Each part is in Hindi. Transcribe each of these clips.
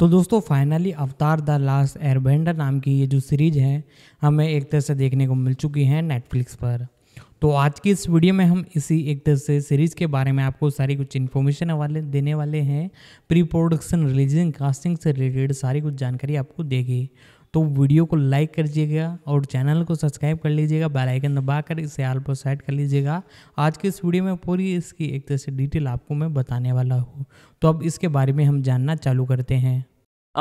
तो दोस्तों फाइनली अवतार द लास्ट एयरबेंडर नाम की ये जो सीरीज़ है हमें एक तरह से देखने को मिल चुकी है नेटफ्लिक्स पर तो आज की इस वीडियो में हम इसी एक तरह से सीरीज़ के बारे में आपको सारी कुछ इन्फॉर्मेशन वाले देने वाले हैं प्री प्रोडक्शन रिलीजिंग कास्टिंग से रिलेटेड सारी कुछ जानकारी आपको देगी तो वीडियो को लाइक कर दीजिएगा और चैनल को सब्सक्राइब कर लीजिएगा बेल आइकन दबाकर इसे आल पर सेट कर लीजिएगा आज के इस वीडियो में पूरी इसकी एक तरह से डिटेल आपको मैं बताने वाला हूँ तो अब इसके बारे में हम जानना चालू करते हैं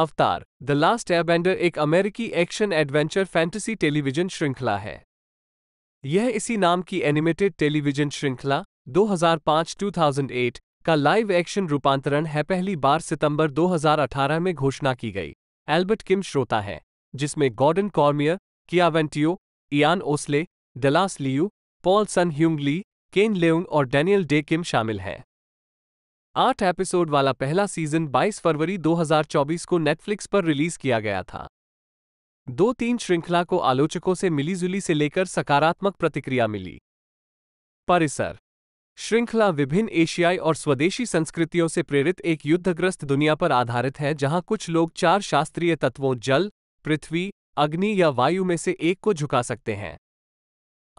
अवतार द लास्ट एयरबेंडर एक अमेरिकी एक्शन एडवेंचर फैंटेसी टेलीविजन श्रृंखला है यह इसी नाम की एनिमेटेड टेलीविजन श्रृंखला 2005-2008 का लाइव एक्शन रूपांतरण है पहली बार सितंबर 2018 में घोषणा की गई एल्बर्ट किम श्रोता है जिसमें Gordon Cormier Kiawentiio Ian Ousley Dallas Liu Paul Sun Hyung Lee Ken Leung और डैनियल डे किम शामिल हैं आठ एपिसोड वाला पहला सीजन 22 फरवरी 2024 को नेटफ्लिक्स पर रिलीज किया गया था दो तीन श्रृंखला को आलोचकों से मिलीजुली से लेकर सकारात्मक प्रतिक्रिया मिली परिसर श्रृंखला विभिन्न एशियाई और स्वदेशी संस्कृतियों से प्रेरित एक युद्धग्रस्त दुनिया पर आधारित है जहां कुछ लोग चार शास्त्रीय तत्वों जल पृथ्वी अग्नि या वायु में से एक को झुका सकते हैं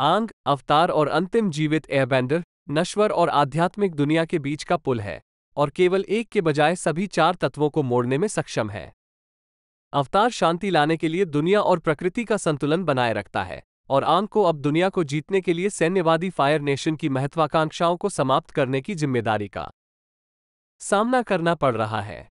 आंग अवतार और अंतिम जीवित एयरबेंडर नश्वर और आध्यात्मिक दुनिया के बीच का पुल है और केवल एक के बजाय सभी चार तत्वों को मोड़ने में सक्षम है अवतार शांति लाने के लिए दुनिया और प्रकृति का संतुलन बनाए रखता है और आंग को अब दुनिया को जीतने के लिए सैन्यवादी फायर नेशन की महत्वाकांक्षाओं को समाप्त करने की जिम्मेदारी का सामना करना पड़ रहा है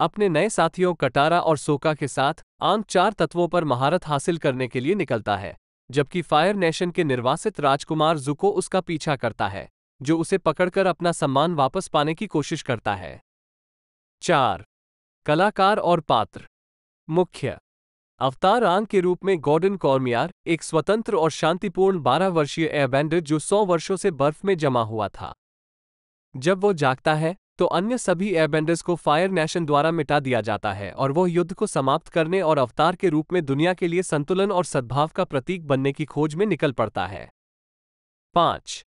अपने नए साथियों कटारा और सोका के साथ आंग चार तत्वों पर महारत हासिल करने के लिए निकलता है जबकि फायर नेशन के निर्वासित राजकुमार जुको उसका पीछा करता है जो उसे पकड़कर अपना सम्मान वापस पाने की कोशिश करता है चार कलाकार और पात्र मुख्य अवतार आंग के रूप में गॉर्डन कॉर्मियार एक स्वतंत्र और शांतिपूर्ण 12 वर्षीय एयरबैंडर जो 100 वर्षों से बर्फ में जमा हुआ था जब वो जागता है तो अन्य सभी एयरबेंडर्स को फायर नेशन द्वारा मिटा दिया जाता है और वह युद्ध को समाप्त करने और अवतार के रूप में दुनिया के लिए संतुलन और सद्भाव का प्रतीक बनने की खोज में निकल पड़ता है पांच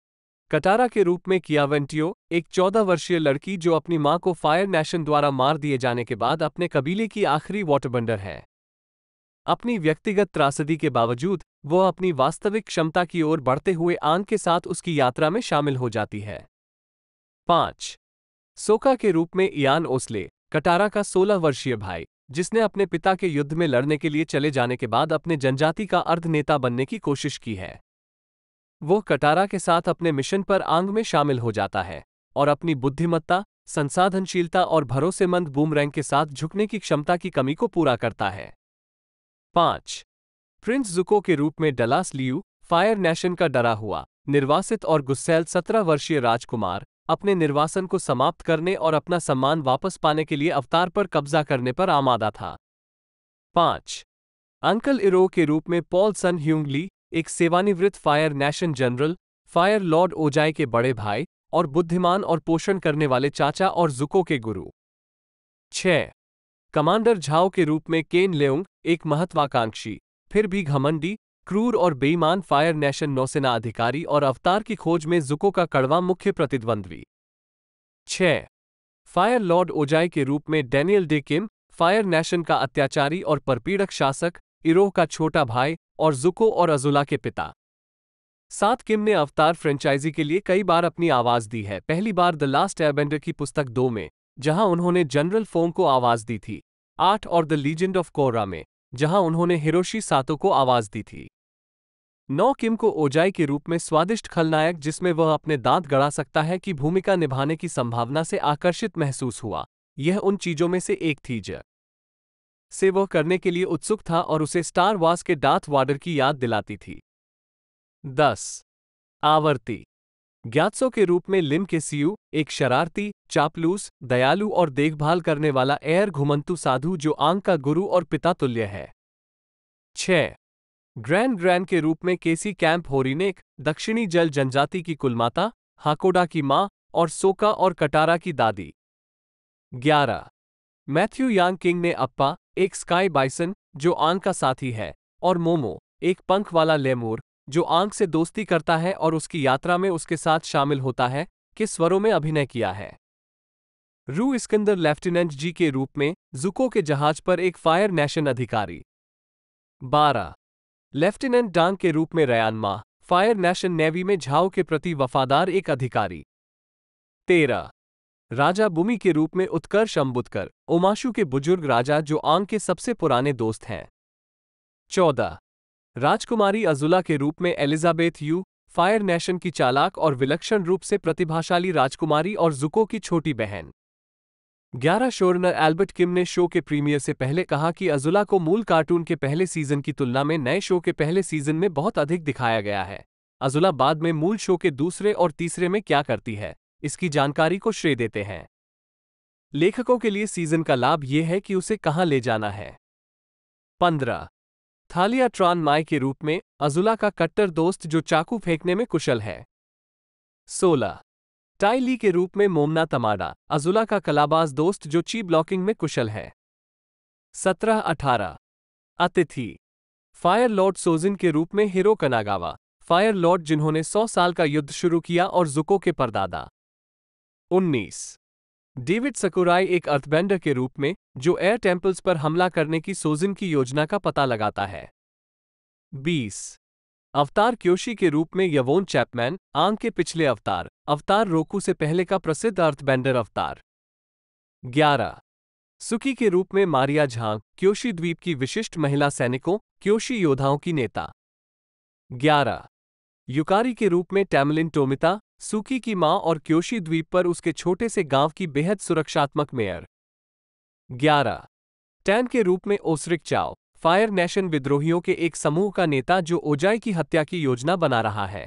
कटारा के रूप में कियावेंटियो एक चौदह वर्षीय लड़की जो अपनी मां को फायर नेशन द्वारा मार दिए जाने के बाद अपने कबीले की आखिरी वाटरबंडर है अपनी व्यक्तिगत त्रासदी के बावजूद वह अपनी वास्तविक क्षमता की ओर बढ़ते हुए आंग के साथ उसकी यात्रा में शामिल हो जाती है पांच सोका के रूप में इयान ओसले कटारा का 16 वर्षीय भाई जिसने अपने पिता के युद्ध में लड़ने के लिए चले जाने के बाद अपने जनजाति का अर्ध नेता बनने की कोशिश की है वो कटारा के साथ अपने मिशन पर आंग में शामिल हो जाता है और अपनी बुद्धिमत्ता संसाधनशीलता और भरोसेमंद बूमरैंग के साथ झुकने की क्षमता की कमी को पूरा करता है पांच प्रिंस जुको के रूप में डलास लियू फायर नेशन का डरा हुआ निर्वासित और गुस्सैल सत्रह वर्षीय राजकुमार अपने निर्वासन को समाप्त करने और अपना सम्मान वापस पाने के लिए अवतार पर कब्जा करने पर आमादा था पांच अंकल इरो के रूप में पॉल सन ह्यूंगली एक सेवानिवृत्त fire nation general fire lord Ozai के बड़े भाई और बुद्धिमान और पोषण करने वाले चाचा और जुको के गुरु छः कमांडर झाओ के रूप में केन लेउंग एक महत्वाकांक्षी फिर भी घमंडी क्रूर और बेईमान फायर नेशन नौसेना अधिकारी और अवतार की खोज में जुको का कड़वा मुख्य प्रतिद्वंद्वी छ फायर लॉर्ड ओजाई के रूप में Daniel Dae Kim fire nation का अत्याचारी और परपीड़क शासक इरोह का छोटा भाई और जुको और अजुला के पिता साथ किम ने अवतार फ्रेंचाइजी के लिए कई बार अपनी आवाज़ दी है पहली बार द लास्ट एयरबेंडर की पुस्तक दो में जहां उन्होंने जनरल फोम को आवाज़ दी थी आठ और द लीजेंड ऑफ कोरा में जहां उन्होंने हिरोशी सातो को आवाज़ दी थी नौ किम को ओजाई के रूप में स्वादिष्ट खलनायक जिसमें वह अपने दांत गड़ा सकता है की भूमिका निभाने की संभावना से आकर्षित महसूस हुआ यह उन चीजों में से एक थी ज से वह करने के लिए उत्सुक था और उसे स्टार वॉस के डाथ वार्डर की याद दिलाती थी दस आवर्ती ज्ञातसो के रूप में लिम के सीयू एक शरारती चापलूस दयालु और देखभाल करने वाला एयर घुमंतु साधु जो आंग का गुरु और पिता तुल्य है छः ग्रैंड ग्रैंड के रूप में केसी कैंप होरिनेक दक्षिणी जल जनजाति की कुलमाता हाकोडा की माँ और सोका और कटारा की दादी 11. मैथ्यू यांग किंग ने अप्पा एक स्काई बाइसन जो आंग का साथी है और मोमो एक पंख वाला लेमूर जो आंग से दोस्ती करता है और उसकी यात्रा में उसके साथ शामिल होता है के स्वरों में अभिनय किया है रू इस्कंदर लेफ्टिनेंट जी के रूप में जुको के जहाज पर एक फायर नेशन अधिकारी 12. लेफ्टिनेंट डांग के रूप में रयान मा फायर नेशन नेवी में झाओ के प्रति वफादार एक अधिकारी तेरह राजा बुमी के रूप में उत्कर्ष अम्बुदकर ओमाशु के बुजुर्ग राजा जो आंग के सबसे पुराने दोस्त हैं चौदह राजकुमारी अजुला के रूप में एलिजाबेथ यू फायर नेशन की चालाक और विलक्षण रूप से प्रतिभाशाली राजकुमारी और जुको की छोटी बहन ग्यारह शोरनर एल्बर्ट किम ने शो के प्रीमियर से पहले कहा कि अजुला को मूल कार्टून के पहले सीजन की तुलना में नए शो के पहले सीजन में बहुत अधिक दिखाया गया है अजुला बाद में मूल शो के दूसरे और तीसरे में क्या करती है इसकी जानकारी को श्रेय देते हैं लेखकों के लिए सीजन का लाभ यह है कि उसे कहाँ ले जाना है पंद्रह थालिया ट्रान माय के रूप में अजुला का कट्टर दोस्त जो चाकू फेंकने में कुशल है सोलह टाइली के रूप में मोमना तमाडा अजुला का कलाबाज दोस्त जो ची ब्लॉकिंग में कुशल है सत्रह अठारह अतिथि फायर लॉर्ड सोजिन के रूप में हिरो कनागावा फायर लॉर्ड जिन्होंने सौ साल का युद्ध शुरू किया और जुको के परदादा उन्नीस डेविड सकुराई एक अर्थबेंडर के रूप में जो एयर टेम्पल्स पर हमला करने की सोजिन की योजना का पता लगाता है बीस अवतार क्योशी के रूप में यवोन चैपमैन आंग के पिछले अवतार अवतार रोकू से पहले का प्रसिद्ध अर्थबेंडर अवतार 11. सुकी के रूप में मारिया झांग क्योशी द्वीप की विशिष्ट महिला सैनिकों क्योशी योद्धाओं की नेता 11. युकारी के रूप में टैमलिन टोमिता सुकी की मां और क्योशी द्वीप पर उसके छोटे से गांव की बेहद सुरक्षात्मक मेयर ग्यारह टैन के रूप में ओसरिक चाओ फायर नेशन विद्रोहियों के एक समूह का नेता जो ओजाई की हत्या की योजना बना रहा है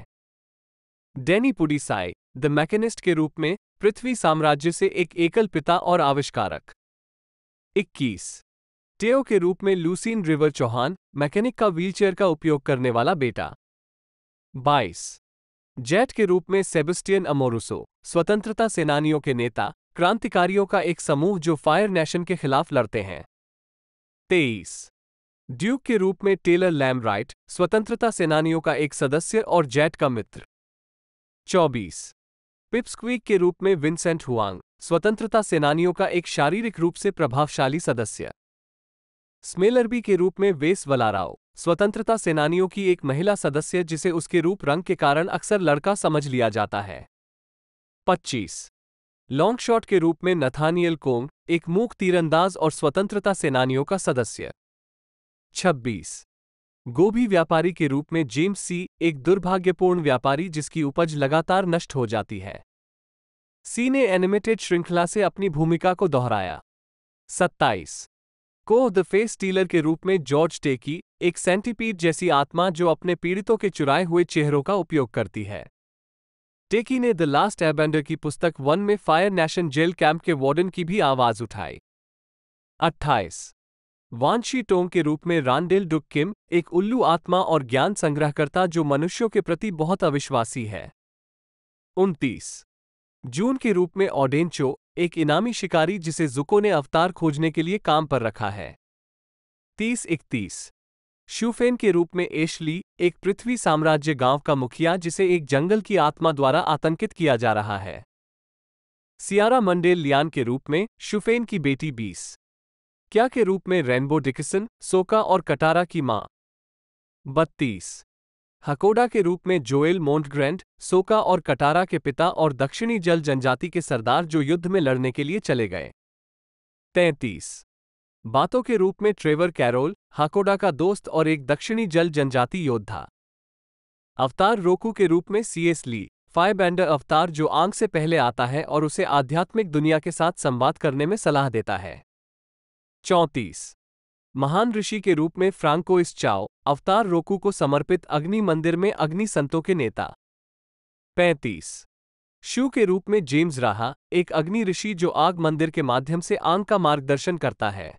डेनी पुडिसाई द मैकेनिस्ट के रूप में पृथ्वी साम्राज्य से एक एकल पिता और आविष्कारक 21. टेओ के रूप में लूसीन रिवर चौहान मैकेनिक का व्हीलचेयर का उपयोग करने वाला बेटा 22. जेट के रूप में सेबेस्टियन अमोरुसो स्वतंत्रता सेनानियों के नेता क्रांतिकारियों का एक समूह जो फायर नेशन के खिलाफ लड़ते हैं 23. ड्यूक के रूप में टेलर लैम राइट स्वतंत्रता सेनानियों का एक सदस्य और जैट का मित्र 24. पिप्सक्वीक के रूप में विंसेंट हुआंग स्वतंत्रता सेनानियों का एक शारीरिक रूप से प्रभावशाली सदस्य स्मेलरबी के रूप में वेस वलाराव स्वतंत्रता सेनानियों की एक महिला सदस्य जिसे उसके रूप रंग के कारण अक्सर लड़का समझ लिया जाता है 25. लॉन्ग शॉट के रूप में नथानियल कोंग एक मूक तीरंदाज और स्वतंत्रता सेनानियों का सदस्य छब्बीस गोभी व्यापारी के रूप में जेम्स सी एक दुर्भाग्यपूर्ण व्यापारी जिसकी उपज लगातार नष्ट हो जाती है सी ने एनिमेटेड श्रृंखला से अपनी भूमिका को दोहराया सत्ताईस को द फेस टीलर के रूप में जॉर्ज टेकी एक सेंटीपीड जैसी आत्मा जो अपने पीड़ितों के चुराए हुए चेहरों का उपयोग करती है टेकी ने द लास्ट एबेंडर की पुस्तक वन में फायर नेशन जेल कैंप के वार्डन की भी आवाज उठाई अट्ठाईस वांशी टोंग के रूप में रानडेल डुक किम एक उल्लू आत्मा और ज्ञान संग्रहकर्ता जो मनुष्यों के प्रति बहुत अविश्वासी है उनतीस जून के रूप में ऑडेंचो एक इनामी शिकारी जिसे जुको ने अवतार खोजने के लिए काम पर रखा है तीस इकतीस शूफेन के रूप में एशली एक पृथ्वी साम्राज्य गांव का मुखिया जिसे एक जंगल की आत्मा द्वारा आतंकित किया जा रहा है सियारा मंडेल लियान के रूप में शुफेन की बेटी बीस क्या के रूप में रेनबो डिकिसन सोका और कटारा की मां बत्तीस हकोडा के रूप में जोएल मोन्टग्रेंड सोका और कटारा के पिता और दक्षिणी जल जनजाति के सरदार जो युद्ध में लड़ने के लिए चले गए तैंतीस बातों के रूप में ट्रेवर कैरोल हाकोडा का दोस्त और एक दक्षिणी जल जनजाति योद्धा अवतार रोकू के रूप में सीएस ली फायबैंडर अवतार जो आंख से पहले आता है और उसे आध्यात्मिक दुनिया के साथ संवाद करने में सलाह देता है चौंतीस महान ऋषि के रूप में फ्रांकोइस चाओ अवतार रोकू को समर्पित अग्नि मंदिर में अग्नि संतों के नेता पैंतीस शिव के रूप में जेम्स राहा एक अग्नि ऋषि जो आग मंदिर के माध्यम से आंग का मार्गदर्शन करता है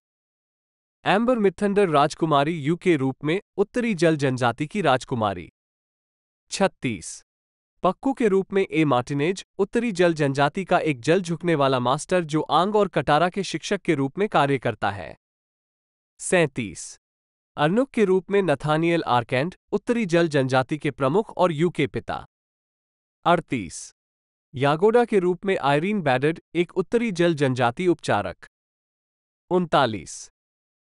एम्बर मिथंडर राजकुमारी यू के रूप में उत्तरी जल जनजाति की राजकुमारी छत्तीस पक्कू के रूप में ए मार्टिनेज उत्तरी जल जनजाति का एक जल झुकने वाला मास्टर जो आंग और कटारा के शिक्षक के रूप में कार्य करता है सैंतीस अर्नुक के रूप में नथानियल आर्कैंड उत्तरी जल जनजाति के प्रमुख और यू के पिता अड़तीस यागोडा के रूप में आयरीन बैडड एक उत्तरी जल जनजाति उपचारक उनतालीस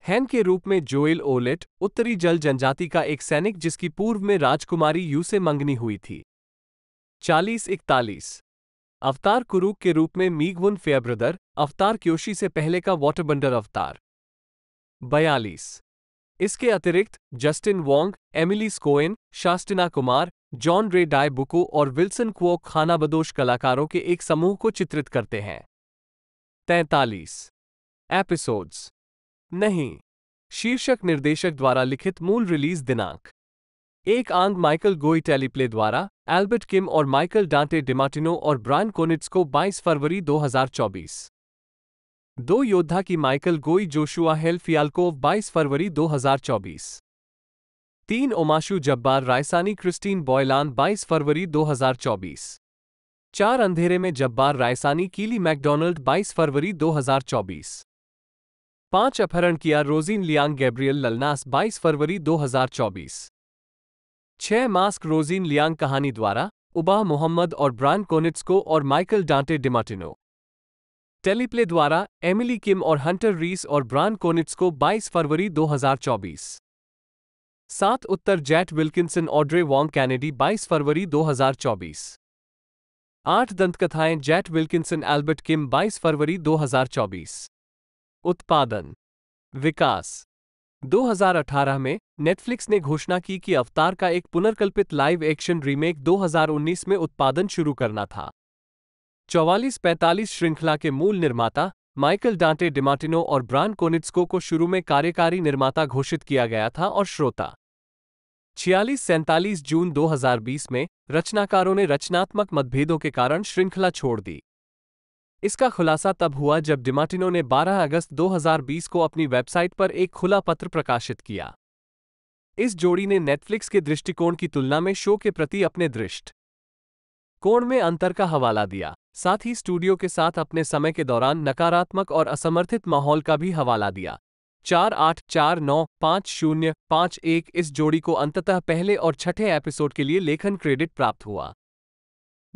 हैन के रूप में जोएल ओलेट उत्तरी जल जनजाति का एक सैनिक जिसकी पूर्व में राजकुमारी यू से मंगनी हुई थी चालीस इकतालीस अवतार कुरूक के रूप में मीगवुन फेयब्रदर अवतार क्योशी से पहले का वॉटरबंडर अवतार बयालीस इसके अतिरिक्त जस्टिन वोंग एमिली स्कोएन शास्टिना कुमार जॉन रे डायबुको और विल्सन क्वो खानाबदोश कलाकारों के एक समूह को चित्रित करते हैं तैतालीस एपिसोड्स नहीं शीर्षक निर्देशक द्वारा लिखित मूल रिलीज दिनांक एक आंग माइकल गोई टेलीप्ले द्वारा एल्बर्ट किम और माइकल डांटे डिमार्टिनो और ब्रायन कोनिट्स को 22 फरवरी 2024 दो योद्धा की माइकल गोई जोशुआ हेल फियालकोव 22 फरवरी 2024 तीन ओमाशु जब्बार रायसानी क्रिस्टीन बॉयलान 22 फरवरी 2024 चार अंधेरे में जब्बार रायसानी कीली मैकडोनल्ड 22 फरवरी 2024 पांच अपहरण किया रोजीन लियांग गैब्रियल ललनास 22 फरवरी 2024 छह मास्क रोजीन लियांग कहानी द्वारा उबाह मोहम्मद और ब्रान कोनिट्सको और माइकल डांटे डिमाटिनो टेलीप्ले द्वारा एमिली किम और हंटर रीस और ब्रान कोनिट्सको 22 फरवरी 2024 सात उत्तर Jet Wilkinson Audrey Wong Kennedy 22 फरवरी 2024 आठ दंतकथाएं जैट विल्किंसन एल्बर्ट किम 22 फरवरी 2024 उत्पादन विकास 2018 में नेटफ्लिक्स ने घोषणा की कि अवतार का एक पुनर्कल्पित लाइव एक्शन रीमेक 2019 में उत्पादन शुरू करना था चौवालीस पैंतालीस श्रृंखला के मूल निर्माता माइकल डांटे डिमार्टिनो और ब्रान कोनिट्सको को शुरू में कार्यकारी निर्माता घोषित किया गया था और श्रोता छियालीस सैंतालीस जून 2020 में रचनाकारों ने रचनात्मक मतभेदों के कारण श्रृंखला छोड़ दी इसका खुलासा तब हुआ जब डिमार्टिनो ने 12 अगस्त 2020 को अपनी वेबसाइट पर एक खुला पत्र प्रकाशित किया इस जोड़ी ने नेटफ्लिक्स के दृष्टिकोण की तुलना में शो के प्रति अपने दृष्ट कोण में अंतर का हवाला दिया साथ ही स्टूडियो के साथ अपने समय के दौरान नकारात्मक और असमर्थित माहौल का भी हवाला दिया चार आठ चार नौ पाँच शून्य पाँच एक इस जोड़ी को अंततः पहले और छठे एपिसोड के लिए लेखन क्रेडिट प्राप्त हुआ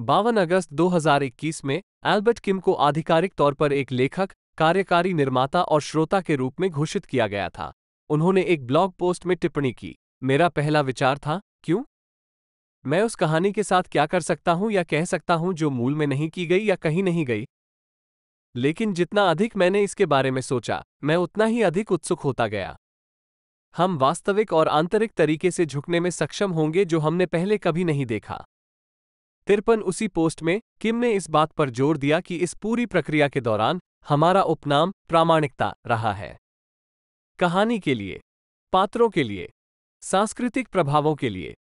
बावन अगस्त 2021 में एल्बर्ट किम को आधिकारिक तौर पर एक लेखक कार्यकारी निर्माता और श्रोता के रूप में घोषित किया गया था उन्होंने एक ब्लॉग पोस्ट में टिप्पणी की मेरा पहला विचार था क्यों मैं उस कहानी के साथ क्या कर सकता हूं या कह सकता हूं जो मूल में नहीं की गई या कहीं नहीं गई लेकिन जितना अधिक मैंने इसके बारे में सोचा मैं उतना ही अधिक उत्सुक होता गया हम वास्तविक और आंतरिक तरीके से झुकने में सक्षम होंगे जो हमने पहले कभी नहीं देखा तिरपन उसी पोस्ट में किम ने इस बात पर जोर दिया कि इस पूरी प्रक्रिया के दौरान हमारा उपनाम प्रामाणिकता रहा है कहानी के लिए पात्रों के लिए सांस्कृतिक प्रभावों के लिए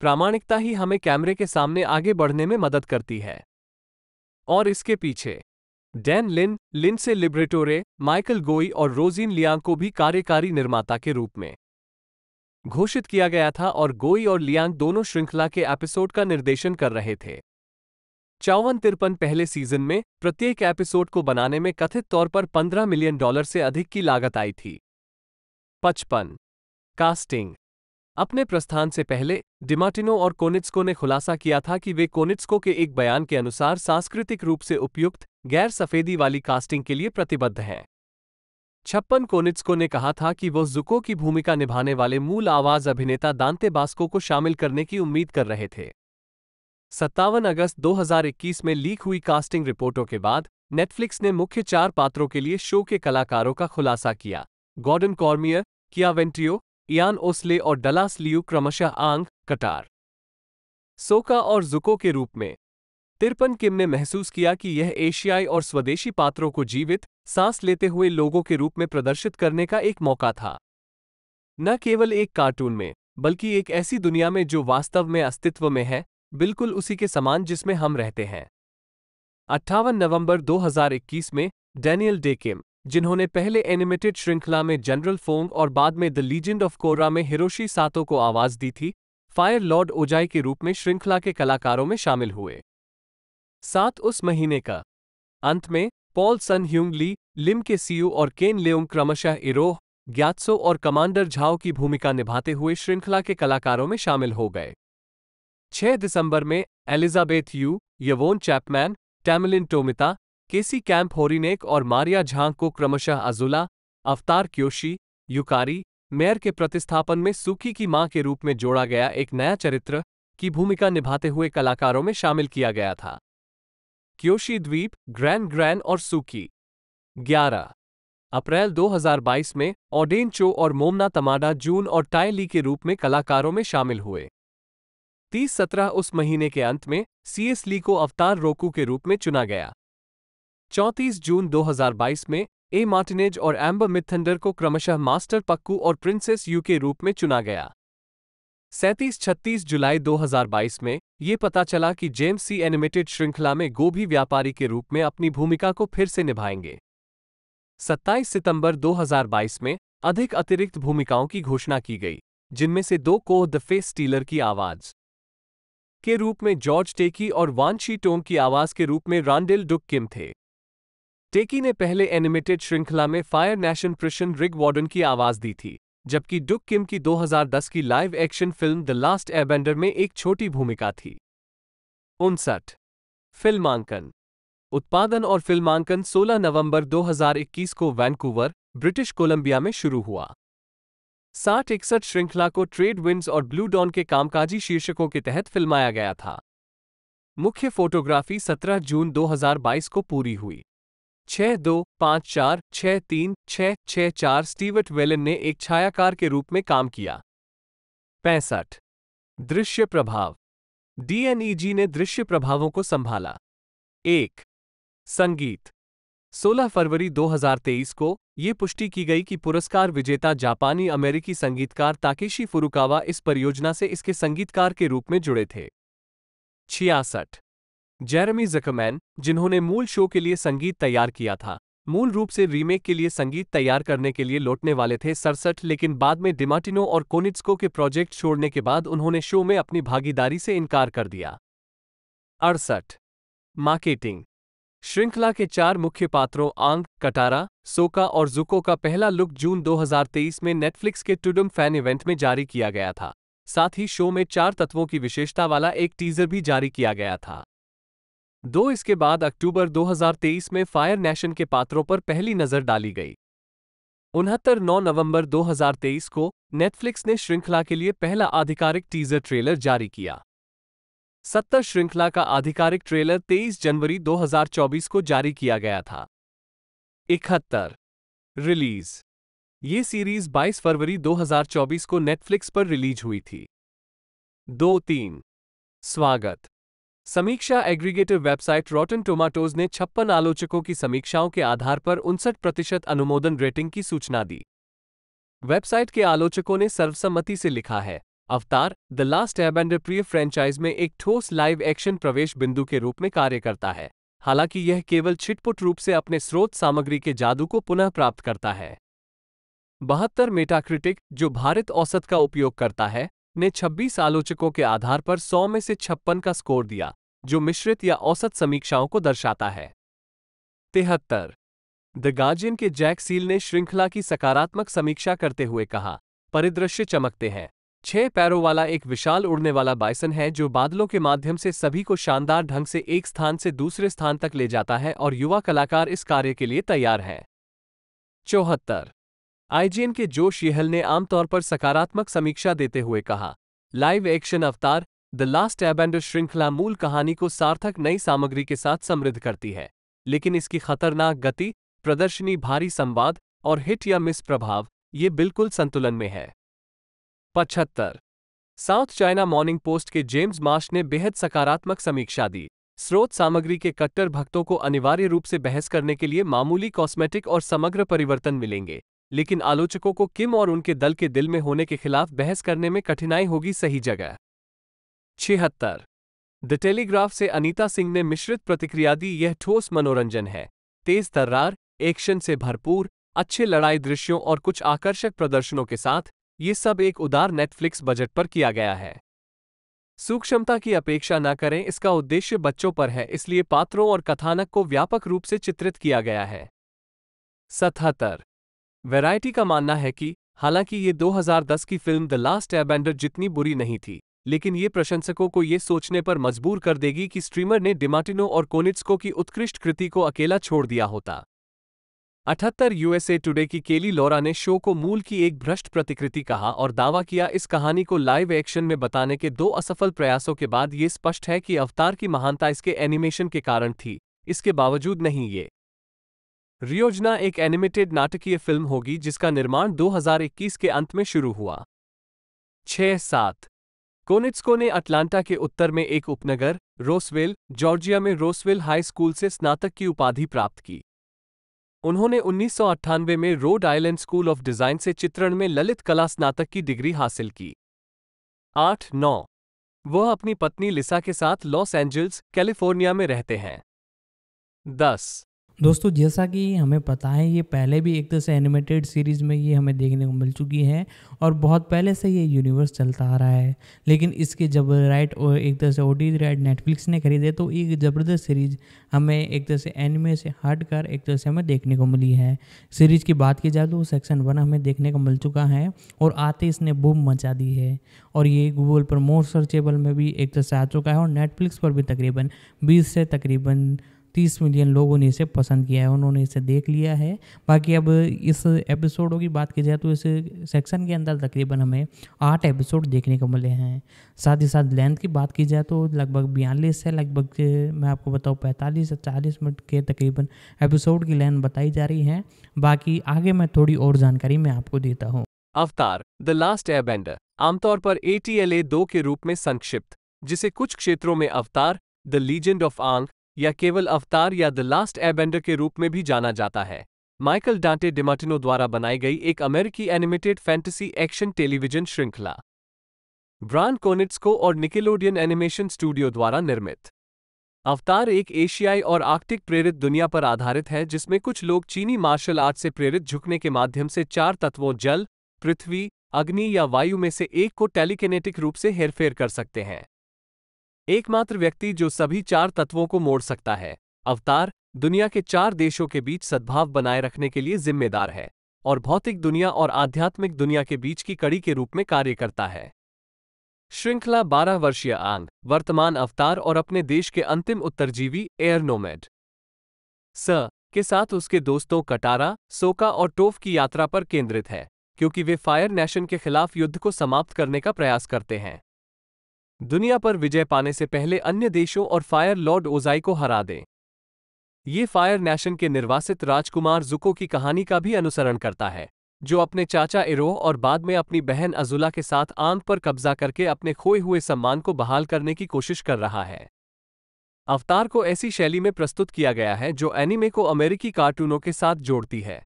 प्रामाणिकता ही हमें कैमरे के सामने आगे बढ़ने में मदद करती है और इसके पीछे डैन लिन लिन से लिब्रेटोरे माइकल गोई और रोजिन लियांग को भी कार्यकारी निर्माता के रूप में घोषित किया गया था और गोई और लियांग दोनों श्रृंखला के एपिसोड का निर्देशन कर रहे थे चौवन तिरपन पहले सीजन में प्रत्येक एपिसोड को बनाने में कथित तौर पर 15 मिलियन डॉलर से अधिक की लागत आई थी पचपन कास्टिंग अपने प्रस्थान से पहले डिमाटिनो और कोनिट्सको ने खुलासा किया था कि वे कोनिट्सको के एक बयान के अनुसार सांस्कृतिक रूप से उपयुक्त गैर सफेदी वाली कास्टिंग के लिए प्रतिबद्ध हैं छप्पन कोनिट्सको ने कहा था कि वो जुको की भूमिका निभाने वाले मूल आवाज अभिनेता दांते बास्को को शामिल करने की उम्मीद कर रहे थे सत्तावन अगस्त 2021 में लीक हुई कास्टिंग रिपोर्टों के बाद नेटफ्लिक्स ने मुख्य चार पात्रों के लिए शो के कलाकारों का खुलासा किया गॉर्डन कॉर्मियर किया इयान ओस्ले और डलास लियू क्रमशः आंग कटार सोका और जुको के रूप में तिरपन किम ने महसूस किया कि यह एशियाई और स्वदेशी पात्रों को जीवित सांस लेते हुए लोगों के रूप में प्रदर्शित करने का एक मौका था न केवल एक कार्टून में बल्कि एक ऐसी दुनिया में जो वास्तव में अस्तित्व में है बिल्कुल उसी के समान जिसमें हम रहते हैं अट्ठावन नवंबर 2021 में डैनियल डे किम जिन्होंने पहले एनिमेटेड श्रृंखला में जनरल फोंग और बाद में द लीजेंड ऑफ कोरा में हिरोशी सातो को आवाज दी थी फायर लॉर्ड ओजाई के रूप में श्रृंखला के कलाकारों में शामिल हुए सात उस महीने का अंत में पॉल सन ह्यूंगली लिम के सीयू और केन लेओंग क्रमशः इरोह ग्यात्सो और कमांडर झाओ की भूमिका निभाते हुए श्रृंखला के कलाकारों में शामिल हो गए 6 दिसंबर में Elizabeth Yu Yvonne Chapman Tamlyn Tomita Casey Camp Horinek और मारिया झांग को क्रमशः अजुला अवतार क्योशी युकारी मेयर के प्रतिस्थापन में सुखी की मां के रूप में जोड़ा गया एक नया चरित्र की भूमिका निभाते हुए कलाकारों में शामिल किया गया था क्योशी द्वीप ग्रैंड ग्रैंड और सुकी 11 अप्रैल 2022 में ओडेन चो और मोमना तमाडा जून और टाई ली के रूप में कलाकारों में शामिल हुए तीस सत्रह उस महीने के अंत में सीएस ली को अवतार रोकू के रूप में चुना गया 34 जून 2022 में ए मार्टिनेज और एम्बर मिथंडर को क्रमशः मास्टर पक्कू और प्रिंसेस यू के रूप में चुना गया सैंतीस छत्तीस जुलाई 2022 में ये पता चला कि जेम्स सी एनिमेटेड श्रृंखला में गोभी व्यापारी के रूप में अपनी भूमिका को फिर से निभाएंगे 27 सितंबर 2022 में अधिक अतिरिक्त भूमिकाओं की घोषणा की गई जिनमें से दो को द फेस स्टीलर की आवाज के रूप में जॉर्ज टेकी और वांशी टोंग की आवाज के रूप में रांडेल डुक किम थे टेकी ने पहले एनिमेटेड श्रृंखला में fire nation prison rig warden की आवाज दी थी जबकि डुक किम की 2010 की live action film the last Airbender में एक छोटी भूमिका थी उनसठ फिल्मांकन उत्पादन और फिल्मांकन 16 नवंबर 2021 को वैंकूवर ब्रिटिश कोलंबिया में शुरू हुआ साठ इकसठ श्रृंखला को ट्रेड विंड्स और ब्लू डॉन के कामकाजी शीर्षकों के तहत फिल्माया गया था मुख्य फोटोग्राफी 17 जून 2022 को पूरी हुई छः दो पाँच चार छः तीन छः छः चार स्टीवर्ट वेलन ने एक छायाकार के रूप में काम किया पैंसठ दृश्य प्रभाव डीएनईजी e ने दृश्य प्रभावों को संभाला एक संगीत 16 फरवरी 2023 को ये पुष्टि की गई कि पुरस्कार विजेता जापानी अमेरिकी संगीतकार ताकेशी फुरुकावा इस परियोजना से इसके संगीतकार के रूप में जुड़े थे छियासठ जेरेमी जकमैन जिन्होंने मूल शो के लिए संगीत तैयार किया था मूल रूप से रीमेक के लिए संगीत तैयार करने के लिए लौटने वाले थे सड़सठ लेकिन बाद में डिमार्टिनो और कोनिट्सको के प्रोजेक्ट छोड़ने के बाद उन्होंने शो में अपनी भागीदारी से इनकार कर दिया अड़सठ मार्केटिंग श्रृंखला के चार मुख्य पात्रों आंग कटारा सोका और जुको का पहला लुक जून 2023 में नेटफ्लिक्स के टूडम फैन इवेंट में जारी किया गया था साथ ही शो में चार तत्वों की विशेषता वाला एक टीजर भी जारी किया गया था दो इसके बाद अक्टूबर 2023 में फायर नेशन के पात्रों पर पहली नजर डाली गई उनहत्तर नौ नवंबर 2023 को नेटफ्लिक्स ने श्रृंखला के लिए पहला आधिकारिक टीजर ट्रेलर जारी किया सत्तर श्रृंखला का आधिकारिक ट्रेलर 23 जनवरी 2024 को जारी किया गया था इकहत्तर रिलीज ये सीरीज 22 फरवरी 2024 को नेटफ्लिक्स पर रिलीज हुई थी दो तीन स्वागत समीक्षा एग्रीगेटिव वेबसाइट रॉटन टोमाटोज ने छप्पन आलोचकों की समीक्षाओं के आधार पर उनसठ प्रतिशत अनुमोदन रेटिंग की सूचना दी वेबसाइट के आलोचकों ने सर्वसम्मति से लिखा है अवतार द लास्ट एंड प्रिय फ्रेंचाइज में एक ठोस लाइव एक्शन प्रवेश बिंदु के रूप में कार्य करता है हालांकि यह केवल छिटपुट रूप से अपने स्रोत सामग्री के जादू को पुनः प्राप्त करता है बहत्तर मेटाक्रिटिक जो भारत औसत का उपयोग करता है ने 26 आलोचकों के आधार पर 100 में से छप्पन का स्कोर दिया जो मिश्रित या औसत समीक्षाओं को दर्शाता है तिहत्तर द गार्जियन के जैक सील ने श्रृंखला की सकारात्मक समीक्षा करते हुए कहा परिदृश्य चमकते हैं छह पैरों वाला एक विशाल उड़ने वाला बाइसन है जो बादलों के माध्यम से सभी को शानदार ढंग से एक स्थान से दूसरे स्थान तक ले जाता है और युवा कलाकार इस कार्य के लिए तैयार हैं चौहत्तर आईजीएन के जोश यहल ने आमतौर पर सकारात्मक समीक्षा देते हुए कहा live action Avatar the last Airbender श्रृंखला मूल कहानी को सार्थक नई सामग्री के साथ समृद्ध करती है लेकिन इसकी खतरनाक गति प्रदर्शनी भारी संवाद और हिट या मिस प्रभाव ये बिल्कुल संतुलन में है पचहत्तर साउथ चाइना मॉर्निंग पोस्ट के जेम्स मार्श ने बेहद सकारात्मक समीक्षा दी स्रोत सामग्री के कट्टर भक्तों को अनिवार्य रूप से बहस करने के लिए मामूली कॉस्मेटिक और समग्र परिवर्तन मिलेंगे लेकिन आलोचकों को किम और उनके दल के दिल में होने के खिलाफ बहस करने में कठिनाई होगी सही जगह छिहत्तर द टेलीग्राफ से अनीता सिंह ने मिश्रित प्रतिक्रिया दी यह ठोस मनोरंजन है तेज तर्रार एक्शन से भरपूर अच्छे लड़ाई दृश्यों और कुछ आकर्षक प्रदर्शनों के साथ ये सब एक उदार नेटफ्लिक्स बजट पर किया गया है सूक्ष्मता की अपेक्षा न करें इसका उद्देश्य बच्चों पर है इसलिए पात्रों और कथानक को व्यापक रूप से चित्रित किया गया है सतहत्तर वैरायटी का मानना है कि हालांकि ये 2010 की फिल्म द लास्ट एबेंडर जितनी बुरी नहीं थी लेकिन ये प्रशंसकों को ये सोचने पर मजबूर कर देगी कि स्ट्रीमर ने डिमार्टिनो और कोनिट्सको की उत्कृष्ट कृति को अकेला छोड़ दिया होता अठहत्तर यूएसए टुडे की केली लोरा ने शो को मूल की एक भ्रष्ट प्रतिकृति कहा और दावा किया इस कहानी को लाइव एक्शन में बताने के दो असफल प्रयासों के बाद ये स्पष्ट है कि अवतार की महानता इसके एनिमेशन के कारण थी इसके बावजूद नहीं ये रियोजना एक एनिमेटेड नाटकीय फिल्म होगी जिसका निर्माण 2021 के अंत में शुरू हुआ छह सात कोनिट्सको ने अटलांटा के उत्तर में एक उपनगर रोसवेल जॉर्जिया में रोसवेल हाई स्कूल से स्नातक की उपाधि प्राप्त की उन्होंने उन्नीस में Rhode Island School of Design से चित्रण में ललित कला स्नातक की डिग्री हासिल की आठ नौ वह अपनी पत्नी लिसा के साथ लॉस एंजल्स कैलिफोर्निया में रहते हैं दस दोस्तों जैसा कि हमें पता है ये पहले भी एक तरह से एनिमेटेड सीरीज़ में ये हमें देखने को मिल चुकी है और बहुत पहले से ये यूनिवर्स चलता आ रहा है लेकिन इसके जब राइट और एक तरह से ओ टी राइट नेटफ्लिक्स ने खरीदे तो एक ज़बरदस्त सीरीज़ हमें एक तरह से एनिमे से हट कर एक तरह से हमें देखने को मिली है सीरीज़ की बात की जाए तो सेक्शन वन हमें देखने को मिल चुका है और आते इसने बूम मचा दी है और ये गूगल पर मोर सर्चेबल में भी एक तरह से आ चुका है और नेटफ्लिक्स पर भी तकरीबन बीस से तकरीबन तीस मिलियन लोगों ने इसे पसंद किया है उन्होंने इसे देख लिया है बाकी अब इस एपिसोडों की बात की जाए तो इस सेक्शन के अंदर तकरीबन हमें आठ एपिसोड देखने को मिले हैं साथ ही साथ लेंथ की बात की जाए तो लगभग बयालीस से लगभग मैं आपको बताऊँ पैंतालीस से चालीस मिनट के तकरीबन एपिसोड की लेंथ बताई जा रही है बाकी आगे मैं थोड़ी और जानकारी मैं आपको देता हूँ अवतार द लास्ट एयरबेंडर आमतौर पर ए दो के रूप में संक्षिप्त जिसे कुछ क्षेत्रों में अवतार द लीजेंड ऑफ आंग या केवल अवतार या द लास्ट एबेंडर के रूप में भी जाना जाता है माइकल डांटे डिमार्टिनो द्वारा बनाई गई एक अमेरिकी एनिमेटेड फैंटेसी एक्शन टेलीविजन श्रृंखला ब्रान कोनिट्सको और निकेलोडियन एनिमेशन स्टूडियो द्वारा निर्मित अवतार एक एशियाई और आर्कटिक प्रेरित दुनिया पर आधारित है जिसमें कुछ लोग चीनी मार्शल आर्ट से प्रेरित झुकने के माध्यम से चार तत्वों जल पृथ्वी अग्नि या वायु में से एक को टेलीकेनेटिक रूप से हेरफेर कर सकते हैं एकमात्र व्यक्ति जो सभी चार तत्वों को मोड़ सकता है अवतार दुनिया के चार देशों के बीच सद्भाव बनाए रखने के लिए जिम्मेदार है और भौतिक दुनिया और आध्यात्मिक दुनिया के बीच की कड़ी के रूप में कार्य करता है श्रृंखला बारह वर्षीय आंग वर्तमान अवतार और अपने देश के अंतिम उत्तरजीवी एयरनोमेड स के साथ उसके दोस्तों कटारा सोका और टोफ की यात्रा पर केंद्रित है क्योंकि वे फायर नेशन के खिलाफ युद्ध को समाप्त करने का प्रयास करते हैं दुनिया पर विजय पाने से पहले अन्य देशों और फायर लॉर्ड ओजाई को हरा दें ये फायर नेशन के निर्वासित राजकुमार जुको की कहानी का भी अनुसरण करता है जो अपने चाचा इरोह और बाद में अपनी बहन अजुला के साथ आंग पर कब्जा करके अपने खोए हुए सम्मान को बहाल करने की कोशिश कर रहा है अवतार को ऐसी शैली में प्रस्तुत किया गया है जो एनिमे को अमेरिकी कार्टूनों के साथ जोड़ती है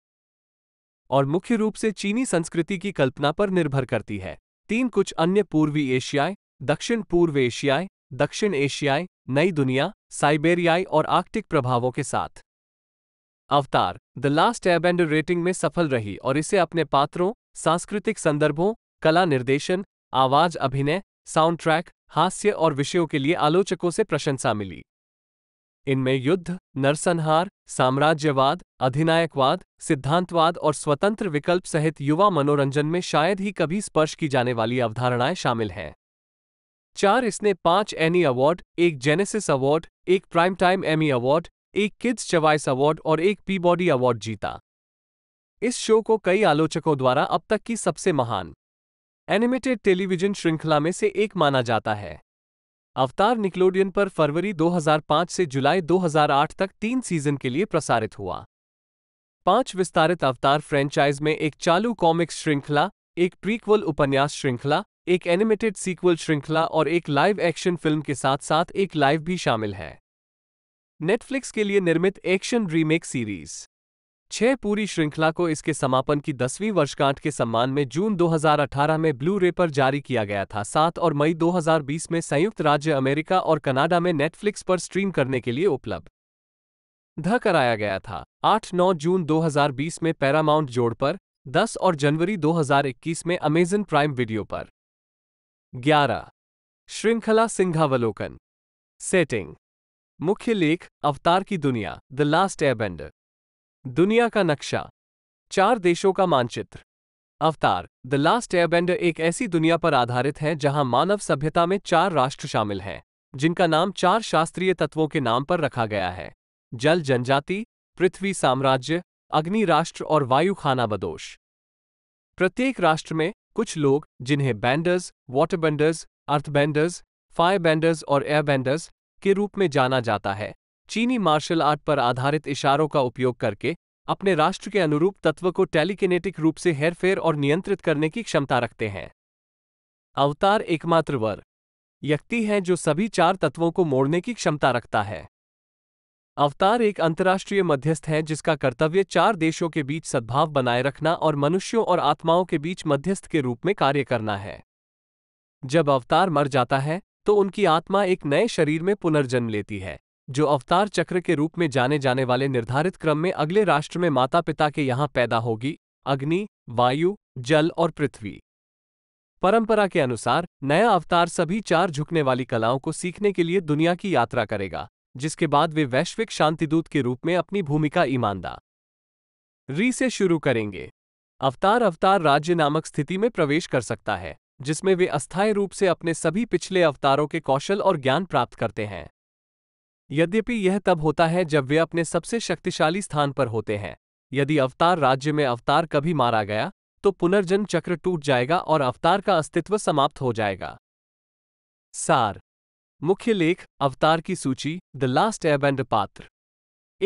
और मुख्य रूप से चीनी संस्कृति की कल्पना पर निर्भर करती है तीन कुछ अन्य पूर्वी एशियाई दक्षिण पूर्व एशियाई दक्षिण एशियाई नई दुनिया साइबेरियाई और आर्कटिक प्रभावों के साथ अवतार द लास्ट एंड रेटिंग में सफल रही और इसे अपने पात्रों सांस्कृतिक संदर्भों कला निर्देशन आवाज अभिनय साउंड ट्रैक हास्य और विषयों के लिए आलोचकों से प्रशंसा मिली इनमें युद्ध नरसंहार साम्राज्यवाद अधिनायकवाद सिद्धांतवाद और स्वतंत्र विकल्प सहित युवा मनोरंजन में शायद ही कभी स्पर्श की जाने वाली अवधारणाएं शामिल हैं चार इसने पांच एनी अवार्ड एक जेनेसिस अवार्ड एक प्राइम टाइम एमी अवार्ड एक किड्स चवाइस अवार्ड और एक पीबॉडी अवार्ड जीता इस शो को कई आलोचकों द्वारा अब तक की सबसे महान एनिमेटेड टेलीविजन श्रृंखला में से एक माना जाता है अवतार निकलोडियन पर फरवरी 2005 से जुलाई 2008 तक तीन सीजन के लिए प्रसारित हुआ पांच विस्तारित अवतार फ्रेंचाइज में एक चालू कॉमिक्स श्रृंखला एक प्रीक्वल उपन्यास श्रृंखला एक एनिमेटेड सीक्वल श्रृंखला और एक लाइव एक्शन फिल्म के साथ साथ एक लाइव भी शामिल है नेटफ्लिक्स के लिए निर्मित एक्शन रीमेक सीरीज छह पूरी श्रृंखला को इसके समापन की दसवीं वर्षगांठ के सम्मान में जून 2018 में ब्लू रे पर जारी किया गया था सात और मई 2020 में संयुक्त राज्य अमेरिका और कनाडा में नेटफ्लिक्स पर स्ट्रीम करने के लिए उपलब्ध ध कराया गया था 8-9 जून 2020 में पैरामाउंट जोड़ पर 10 और जनवरी 2021 में अमेजन प्राइम वीडियो पर ग्यारह श्रृंखला सिंघावलोकन सेटिंग मुख्य लेख अवतार की दुनिया द लास्ट एबेंड दुनिया का नक्शा चार देशों का मानचित्र अवतार द लास्ट एयरबेंडर एक ऐसी दुनिया पर आधारित है जहां मानव सभ्यता में चार राष्ट्र शामिल हैं जिनका नाम चार शास्त्रीय तत्वों के नाम पर रखा गया है जल जनजाति पृथ्वी साम्राज्य अग्नि राष्ट्र और वायु खाना बदोश प्रत्येक राष्ट्र में कुछ लोग जिन्हें बैंडर्स वाटरबेंडर्स अर्थबेंडर्स फायरबेंडर्स और एयरबेंडर्स के रूप में जाना जाता है चीनी मार्शल आर्ट पर आधारित इशारों का उपयोग करके अपने राष्ट्र के अनुरूप तत्व को टेलीकिनेटिक रूप से हेरफेर और नियंत्रित करने की क्षमता रखते हैं अवतार एकमात्र वर व्यक्ति है जो सभी चार तत्वों को मोड़ने की क्षमता रखता है अवतार एक अंतर्राष्ट्रीय मध्यस्थ है जिसका कर्तव्य चार देशों के बीच सद्भाव बनाए रखना और मनुष्यों और आत्माओं के बीच मध्यस्थ के रूप में कार्य करना है जब अवतार मर जाता है तो उनकी आत्मा एक नए शरीर में पुनर्जन्म लेती है जो अवतार चक्र के रूप में जाने जाने वाले निर्धारित क्रम में अगले राष्ट्र में माता पिता के यहां पैदा होगी अग्नि वायु जल और पृथ्वी परंपरा के अनुसार नया अवतार सभी चार झुकने वाली कलाओं को सीखने के लिए दुनिया की यात्रा करेगा जिसके बाद वे वैश्विक शांतिदूत के रूप में अपनी भूमिका ईमानदार री से शुरू करेंगे अवतार अवतार राज्य नामक स्थिति में प्रवेश कर सकता है जिसमें वे अस्थायी रूप से अपने सभी पिछले अवतारों के कौशल और ज्ञान प्राप्त करते हैं यद्यपि यह तब होता है जब वे अपने सबसे शक्तिशाली स्थान पर होते हैं यदि अवतार राज्य में अवतार कभी मारा गया तो पुनर्जन चक्र टूट जाएगा और अवतार का अस्तित्व समाप्त हो जाएगा सार मुख्य लेख अवतार की सूची द लास्ट एब एंड पात्र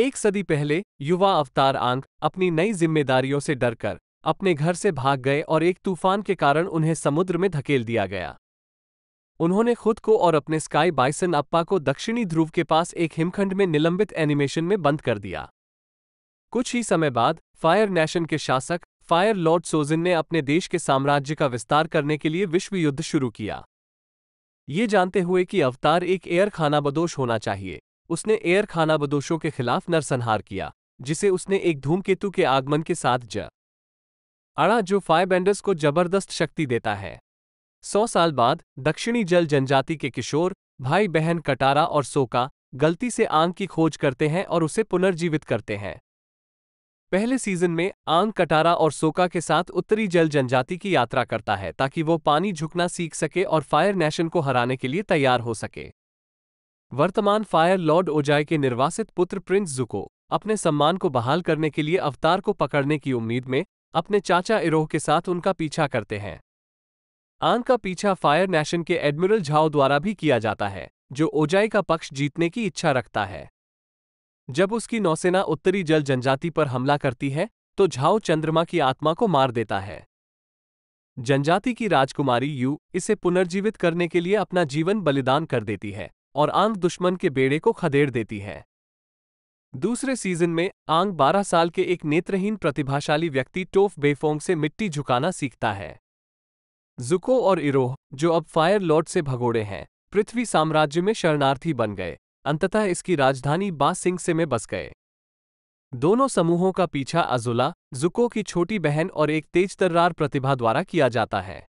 एक सदी पहले युवा अवतार आंग अपनी नई जिम्मेदारियों से डरकर अपने घर से भाग गए और एक तूफान के कारण उन्हें समुद्र में धकेल दिया गया उन्होंने खुद को और अपने स्काई बाइसन अप्पा को दक्षिणी ध्रुव के पास एक हिमखंड में निलंबित एनिमेशन में बंद कर दिया कुछ ही समय बाद फायर नेशन के शासक फायर लॉर्ड सोजिन ने अपने देश के साम्राज्य का विस्तार करने के लिए विश्व युद्ध शुरू किया ये जानते हुए कि अवतार एक एयर खानाबदोश होना चाहिए उसने एयर खानाबदोशों के खिलाफ नरसंहार किया जिसे उसने एक धूमकेतु के आगमन के साथ ज अड़ा जो फायबेंडस को जबरदस्त शक्ति देता है सौ साल बाद दक्षिणी जल जनजाति के किशोर भाई बहन कटारा और सोका गलती से आंग की खोज करते हैं और उसे पुनर्जीवित करते हैं पहले सीजन में आंग कटारा और सोका के साथ उत्तरी जल जनजाति की यात्रा करता है ताकि वो पानी झुकना सीख सके और फायर नेशन को हराने के लिए तैयार हो सके वर्तमान फायर लॉर्ड ओजाय के निर्वासित पुत्र प्रिंस जुको अपने सम्मान को बहाल करने के लिए अवतार को पकड़ने की उम्मीद में अपने चाचा इरोह के साथ उनका पीछा करते हैं आंग का पीछा फायर नेशन के एडमिरल झाओ द्वारा भी किया जाता है जो ओजाई का पक्ष जीतने की इच्छा रखता है जब उसकी नौसेना उत्तरी जल जनजाति पर हमला करती है तो झाओ चंद्रमा की आत्मा को मार देता है जनजाति की राजकुमारी यू इसे पुनर्जीवित करने के लिए अपना जीवन बलिदान कर देती है और आंग दुश्मन के बेड़े को खदेड़ देती है दूसरे सीजन में आंग 12 साल के एक नेत्रहीन प्रतिभाशाली व्यक्ति टोफ बेफोंग से मिट्टी झुकाना सीखता है जुको और इरोह जो अब फायर लॉर्ड से भगोड़े हैं पृथ्वी साम्राज्य में शरणार्थी बन गए अंततः इसकी राजधानी बासिंग से में बस गए दोनों समूहों का पीछा अजुला जुको की छोटी बहन और एक तेज तर्रार प्रतिभा द्वारा किया जाता है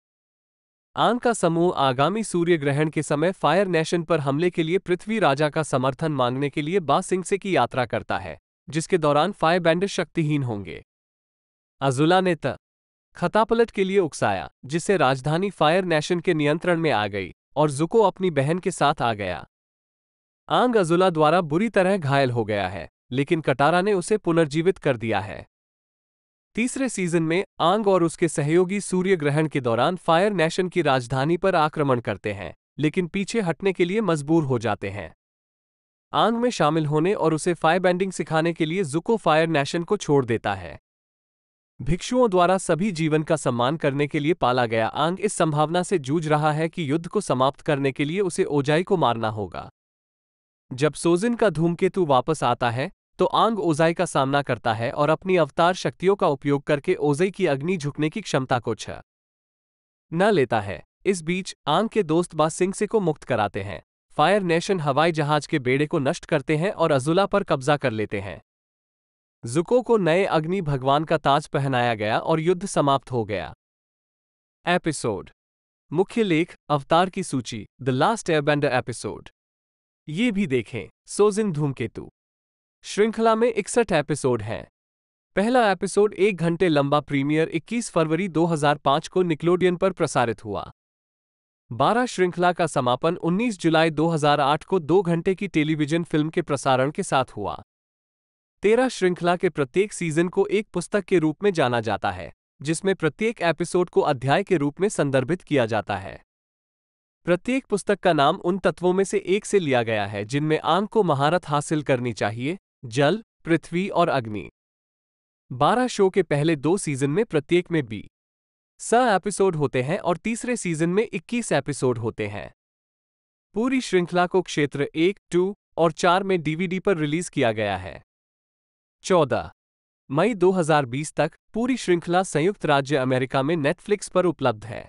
आन का समूह आगामी सूर्य ग्रहण के समय फायर नेशन पर हमले के लिए पृथ्वी राजा का समर्थन मांगने के लिए बासिंग से की यात्रा करता है जिसके दौरान फायर बैंड शक्तिहीन होंगे अजुला ने त खतापलट के लिए उकसाया जिससे राजधानी फायर नेशन के नियंत्रण में आ गई और जुको अपनी बहन के साथ आ गया आंग अजुला द्वारा बुरी तरह घायल हो गया है लेकिन कटारा ने उसे पुनर्जीवित कर दिया है तीसरे सीजन में आंग और उसके सहयोगी सूर्य ग्रहण के दौरान फायर नेशन की राजधानी पर आक्रमण करते हैं लेकिन पीछे हटने के लिए मजबूर हो जाते हैं आंग में शामिल होने और उसे फायर बैंडिंग सिखाने के लिए जुको फायर नेशन को छोड़ देता है भिक्षुओं द्वारा सभी जीवन का सम्मान करने के लिए पाला गया आंग इस संभावना से जूझ रहा है कि युद्ध को समाप्त करने के लिए उसे ओजाई को मारना होगा जब सोजिन का धूमकेतु वापस आता है तो आंग ओजाई का सामना करता है और अपनी अवतार शक्तियों का उपयोग करके ओजई की अग्नि झुकने की क्षमता को छ न लेता है इस बीच आंग के दोस्त बा सिंगसे को मुक्त कराते हैं फायर नेशन हवाई जहाज के बेड़े को नष्ट करते हैं और अजुला पर कब्जा कर लेते हैं जुको को नए अग्नि भगवान का ताज पहनाया गया और युद्ध समाप्त हो गया एपिसोड मुख्य लेख अवतार की सूची द लास्ट एयरबेंडर एपिसोड ये भी देखें सोजिन धूमकेतु श्रृंखला में इकसठ एपिसोड हैं पहला एपिसोड एक घंटे लंबा प्रीमियर 21 फरवरी 2005 को निकलोडियन पर प्रसारित हुआ बारह श्रृंखला का समापन 19 जुलाई 2008 को दो घंटे की टेलीविजन फिल्म के प्रसारण के साथ हुआ तेरह श्रृंखला के प्रत्येक सीजन को एक पुस्तक के रूप में जाना जाता है जिसमें प्रत्येक एपिसोड को अध्याय के रूप में संदर्भित किया जाता है प्रत्येक पुस्तक का नाम उन तत्वों में से एक से लिया गया है जिनमें आम को महारत हासिल करनी चाहिए जल पृथ्वी और अग्नि बारह शो के पहले दो सीजन में प्रत्येक में बी स एपिसोड होते हैं और तीसरे सीजन में इक्कीस एपिसोड होते हैं पूरी श्रृंखला को क्षेत्र एक टू और चार में डीवीडी पर रिलीज किया गया है चौदह मई 2020 तक पूरी श्रृंखला संयुक्त राज्य अमेरिका में नेटफ्लिक्स पर उपलब्ध है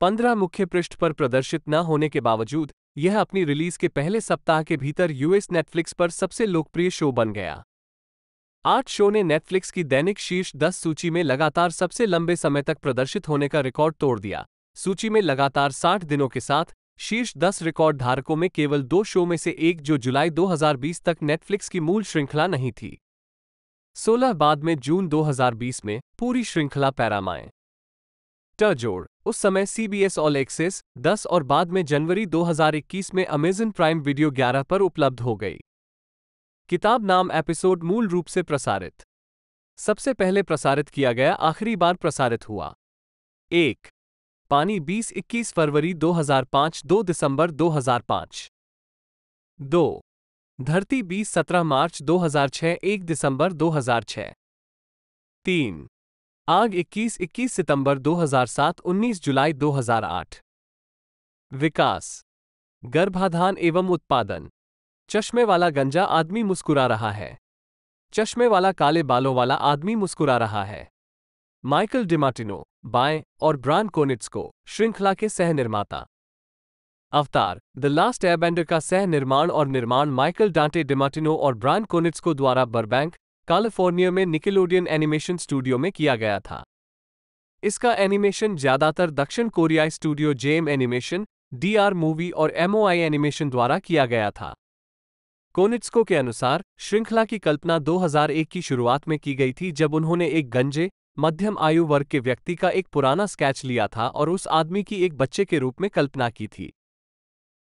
पंद्रह मुख्य पृष्ठ पर प्रदर्शित न होने के बावजूद यह अपनी रिलीज के पहले सप्ताह के भीतर यूएस नेटफ्लिक्स पर सबसे लोकप्रिय शो बन गया आठ शो ने नेटफ्लिक्स की दैनिक शीर्ष दस सूची में लगातार सबसे लंबे समय तक प्रदर्शित होने का रिकॉर्ड तोड़ दिया सूची में लगातार साठ दिनों के साथ शीर्ष दस रिकॉर्ड धारकों में केवल दो शो में से एक जो जुलाई 2020 तक नेटफ्लिक्स की मूल श्रृंखला नहीं थी 16 बाद में जून 2020 में पूरी श्रृंखला पैरामाएं टजोड़ उस समय सीबीएस ऑल एक्सेस 10 और बाद में जनवरी 2021 में अमेजन प्राइम वीडियो 11 पर उपलब्ध हो गई किताब नाम एपिसोड मूल रूप से प्रसारित सबसे पहले प्रसारित किया गया आखिरी बार प्रसारित हुआ एक पानी 20 21 फरवरी 2005 2 दिसंबर 2005 दो धरती 20 17 मार्च 2006 1 दिसंबर 2006 तीन आग 21 21 सितंबर 2007 19 जुलाई 2008 विकास गर्भाधान एवं उत्पादन चश्मे वाला गंजा आदमी मुस्कुरा रहा है चश्मे वाला काले बालों वाला आदमी मुस्कुरा रहा है माइकल डिमार्टिनो बाएं और ब्रांड कोनिट्स को श्रृंखला के सह निर्माता अवतार द लास्ट एयरबेंडर का सह निर्माण और निर्माण माइकल डांटे डिमार्टिनो और ब्रांड कोनिट्स को द्वारा बर्बैंक कैलिफोर्निया में निकेलोडियन एनिमेशन स्टूडियो में किया गया था इसका एनिमेशन ज्यादातर दक्षिण कोरियाई studio JM animation DR movie और एमओआई एनिमेशन द्वारा किया गया था कोनिट्सको के अनुसार श्रृंखला की कल्पना 2001 की शुरुआत में की गई थी जब उन्होंने एक गंजे मध्यम आयु वर्ग के व्यक्ति का एक पुराना स्केच लिया था और उस आदमी की एक बच्चे के रूप में कल्पना की थी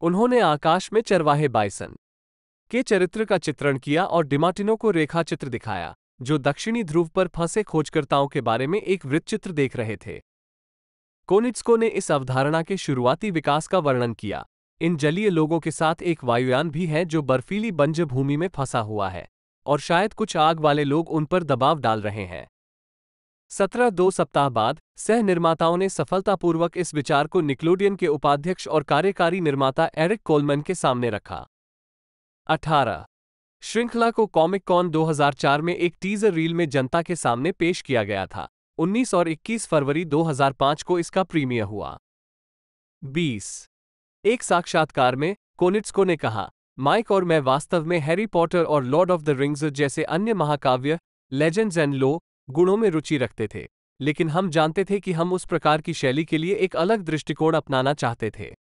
उन्होंने आकाश में चरवाहे बाइसन के चरित्र का चित्रण किया और डिमार्टिनो को रेखाचित्र दिखाया जो दक्षिणी ध्रुव पर फंसे खोजकर्ताओं के बारे में एक वृत्तचित्र देख रहे थे कोनिट्सको ने इस अवधारणा के शुरुआती विकास का वर्णन किया इन जलीय लोगों के साथ एक वायुयान भी है जो बर्फीली बंज भूमि में फंसा हुआ है और शायद कुछ आग वाले लोग उन पर दबाव डाल रहे हैं सत्रह दो सप्ताह बाद सह निर्माताओं ने सफलतापूर्वक इस विचार को निक्लोडियन के उपाध्यक्ष और कार्यकारी निर्माता एरिक कोलमन के सामने रखा अठारह श्रृंखला को कॉमिक कॉन 2004 में एक टीजर रील में जनता के सामने पेश किया गया था 19 और 21 फरवरी 2005 को इसका प्रीमियर हुआ 20. एक साक्षात्कार में कोनिट्सको ने कहा माइक और मैं वास्तव में हैरी पॉटर और लॉर्ड ऑफ द रिंग्स जैसे अन्य महाकाव्य लेजेंड्स एंड लो गुणों में रुचि रखते थे लेकिन हम जानते थे कि हम उस प्रकार की शैली के लिए एक अलग दृष्टिकोण अपनाना चाहते थे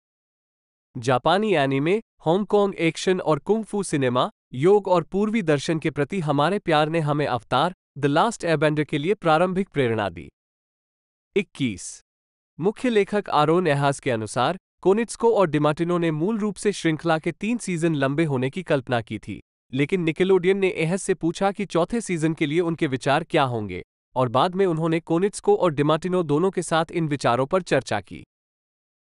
जापानी एनिमे हांगकांग एक्शन और कुंगफू सिनेमा योग और पूर्वी दर्शन के प्रति हमारे प्यार ने हमें अवतार द लास्ट एबेंडर के लिए प्रारंभिक प्रेरणा दी 21 मुख्य लेखक आरोन एहास के अनुसार कोनिट्सको और डिमाटिनो ने मूल रूप से श्रृंखला के तीन सीजन लंबे होने की कल्पना की थी लेकिन निकेलोडियन ने एहस से पूछा कि चौथे सीजन के लिए उनके विचार क्या होंगे और बाद में उन्होंने कोनिट्सको और डिमाटिनो दोनों के साथ इन विचारों पर चर्चा की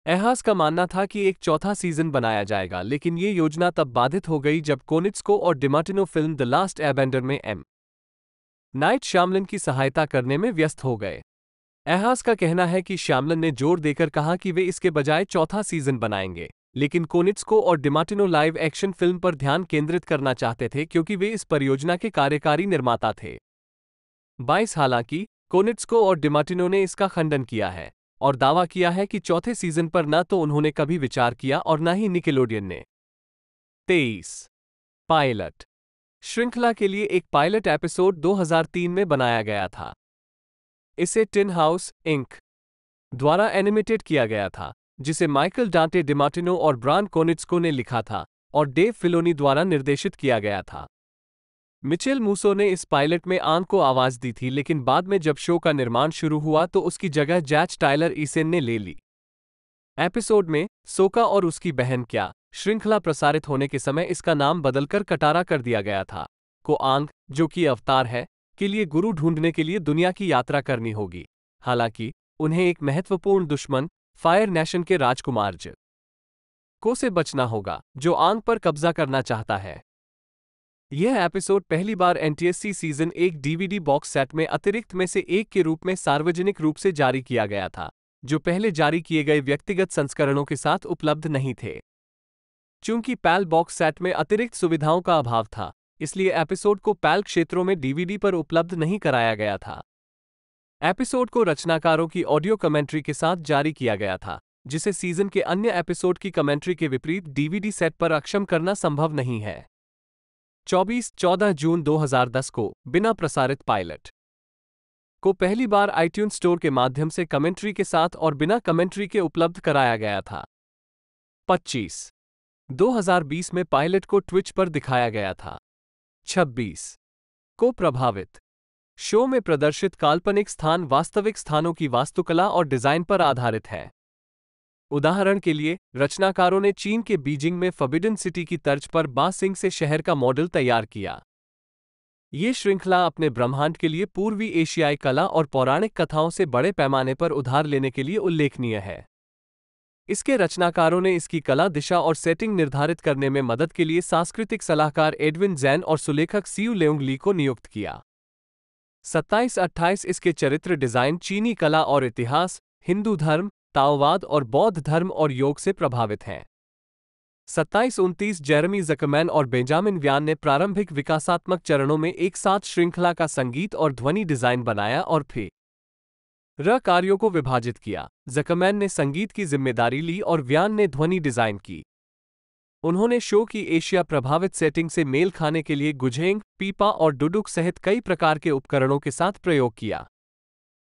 एहास का मानना था कि एक चौथा सीजन बनाया जाएगा लेकिन ये योजना तब बाधित हो गई जब कोनिट्सको और DiMartino film the last Airbender में एम नाइट श्यामलन की सहायता करने में व्यस्त हो गए एहास का कहना है कि श्यामलन ने जोर देकर कहा कि वे इसके बजाय चौथा सीजन बनाएंगे लेकिन कोनिट्सको और डिमार्टिनो लाइव एक्शन फिल्म पर ध्यान केंद्रित करना चाहते थे क्योंकि वे इस परियोजना के कार्यकारी निर्माता थे बाईस हालांकि कोनिट्सको और डिमार्टिनो ने इसका खंडन किया है और दावा किया है कि चौथे सीजन पर न तो उन्होंने कभी विचार किया और न ही निकेलोडियन ने तेईस पायलट श्रृंखला के लिए एक पायलट एपिसोड 2003 में बनाया गया था इसे टिन हाउस इंक द्वारा एनिमेटेड किया गया था जिसे माइकल डांटे डिमार्टिनो और ब्रांड कोनिट्सको ने लिखा था और डेव फिलोनी द्वारा निर्देशित किया गया था मिचेल मूसो ने इस पायलट में आंग को आवाज दी थी लेकिन बाद में जब शो का निर्माण शुरू हुआ तो उसकी जगह जैच टाइलर ईसेन ने ले ली एपिसोड में सोका और उसकी बहन क्या श्रृंखला प्रसारित होने के समय इसका नाम बदलकर कटारा कर दिया गया था को आंग जो कि अवतार है के लिए गुरु ढूंढने के लिए दुनिया की यात्रा करनी होगी हालांकि उन्हें एक महत्वपूर्ण दुश्मन फायर नेशन के राजकुमार को से बचना होगा जो आंग पर कब्जा करना चाहता है यह एपिसोड पहली बार एनटीएससी सीजन एक डीवीडी बॉक्स सेट में अतिरिक्त में से एक के रूप में सार्वजनिक रूप से जारी किया गया था जो पहले जारी किए गए व्यक्तिगत संस्करणों के साथ उपलब्ध नहीं थे चूंकि पैल बॉक्स सेट में अतिरिक्त सुविधाओं का अभाव था इसलिए एपिसोड को पैल क्षेत्रों में डीवीडी पर उपलब्ध नहीं कराया गया था एपिसोड को रचनाकारों की ऑडियो कमेंट्री के साथ जारी किया गया था जिसे सीजन के अन्य एपिसोड की कमेंट्री के विपरीत डीवीडी सेट पर अक्षम करना संभव नहीं है 24 14 जून 2010 को बिना प्रसारित पायलट को पहली बार आईट्यून स्टोर के माध्यम से कमेंट्री के साथ और बिना कमेंट्री के उपलब्ध कराया गया था 25 2020 में पायलट को ट्विच पर दिखाया गया था 26 को प्रभावित शो में प्रदर्शित काल्पनिक स्थान वास्तविक स्थानों की वास्तुकला और डिजाइन पर आधारित है उदाहरण के लिए रचनाकारों ने चीन के बीजिंग में फबिडन सिटी की तर्ज पर बासिंग से शहर का मॉडल तैयार किया ये श्रृंखला अपने ब्रह्मांड के लिए पूर्वी एशियाई कला और पौराणिक कथाओं से बड़े पैमाने पर उधार लेने के लिए उल्लेखनीय है इसके रचनाकारों ने इसकी कला दिशा और सेटिंग निर्धारित करने में मदद के लिए सांस्कृतिक सलाहकार एडविन जैन और सुलेखक सीयू लेंग ली को नियुक्त किया 27-28 इसके चरित्र डिजाइन चीनी कला और इतिहास हिंदू धर्म ताओवाद और बौद्ध धर्म और योग से प्रभावित हैं सत्ताईस उनतीस जेरमी जकमैन और बेंजामिन व्यान ने प्रारंभिक विकासात्मक चरणों में एक साथ श्रृंखला का संगीत और ध्वनि डिजाइन बनाया और फिर र कार्यों को विभाजित किया जकमैन ने संगीत की जिम्मेदारी ली और व्यान ने ध्वनि डिजाइन की उन्होंने शो की एशिया प्रभावित सेटिंग से मेल खाने के लिए गुझेंग पीपा और डुडुक सहित कई प्रकार के उपकरणों के साथ प्रयोग किया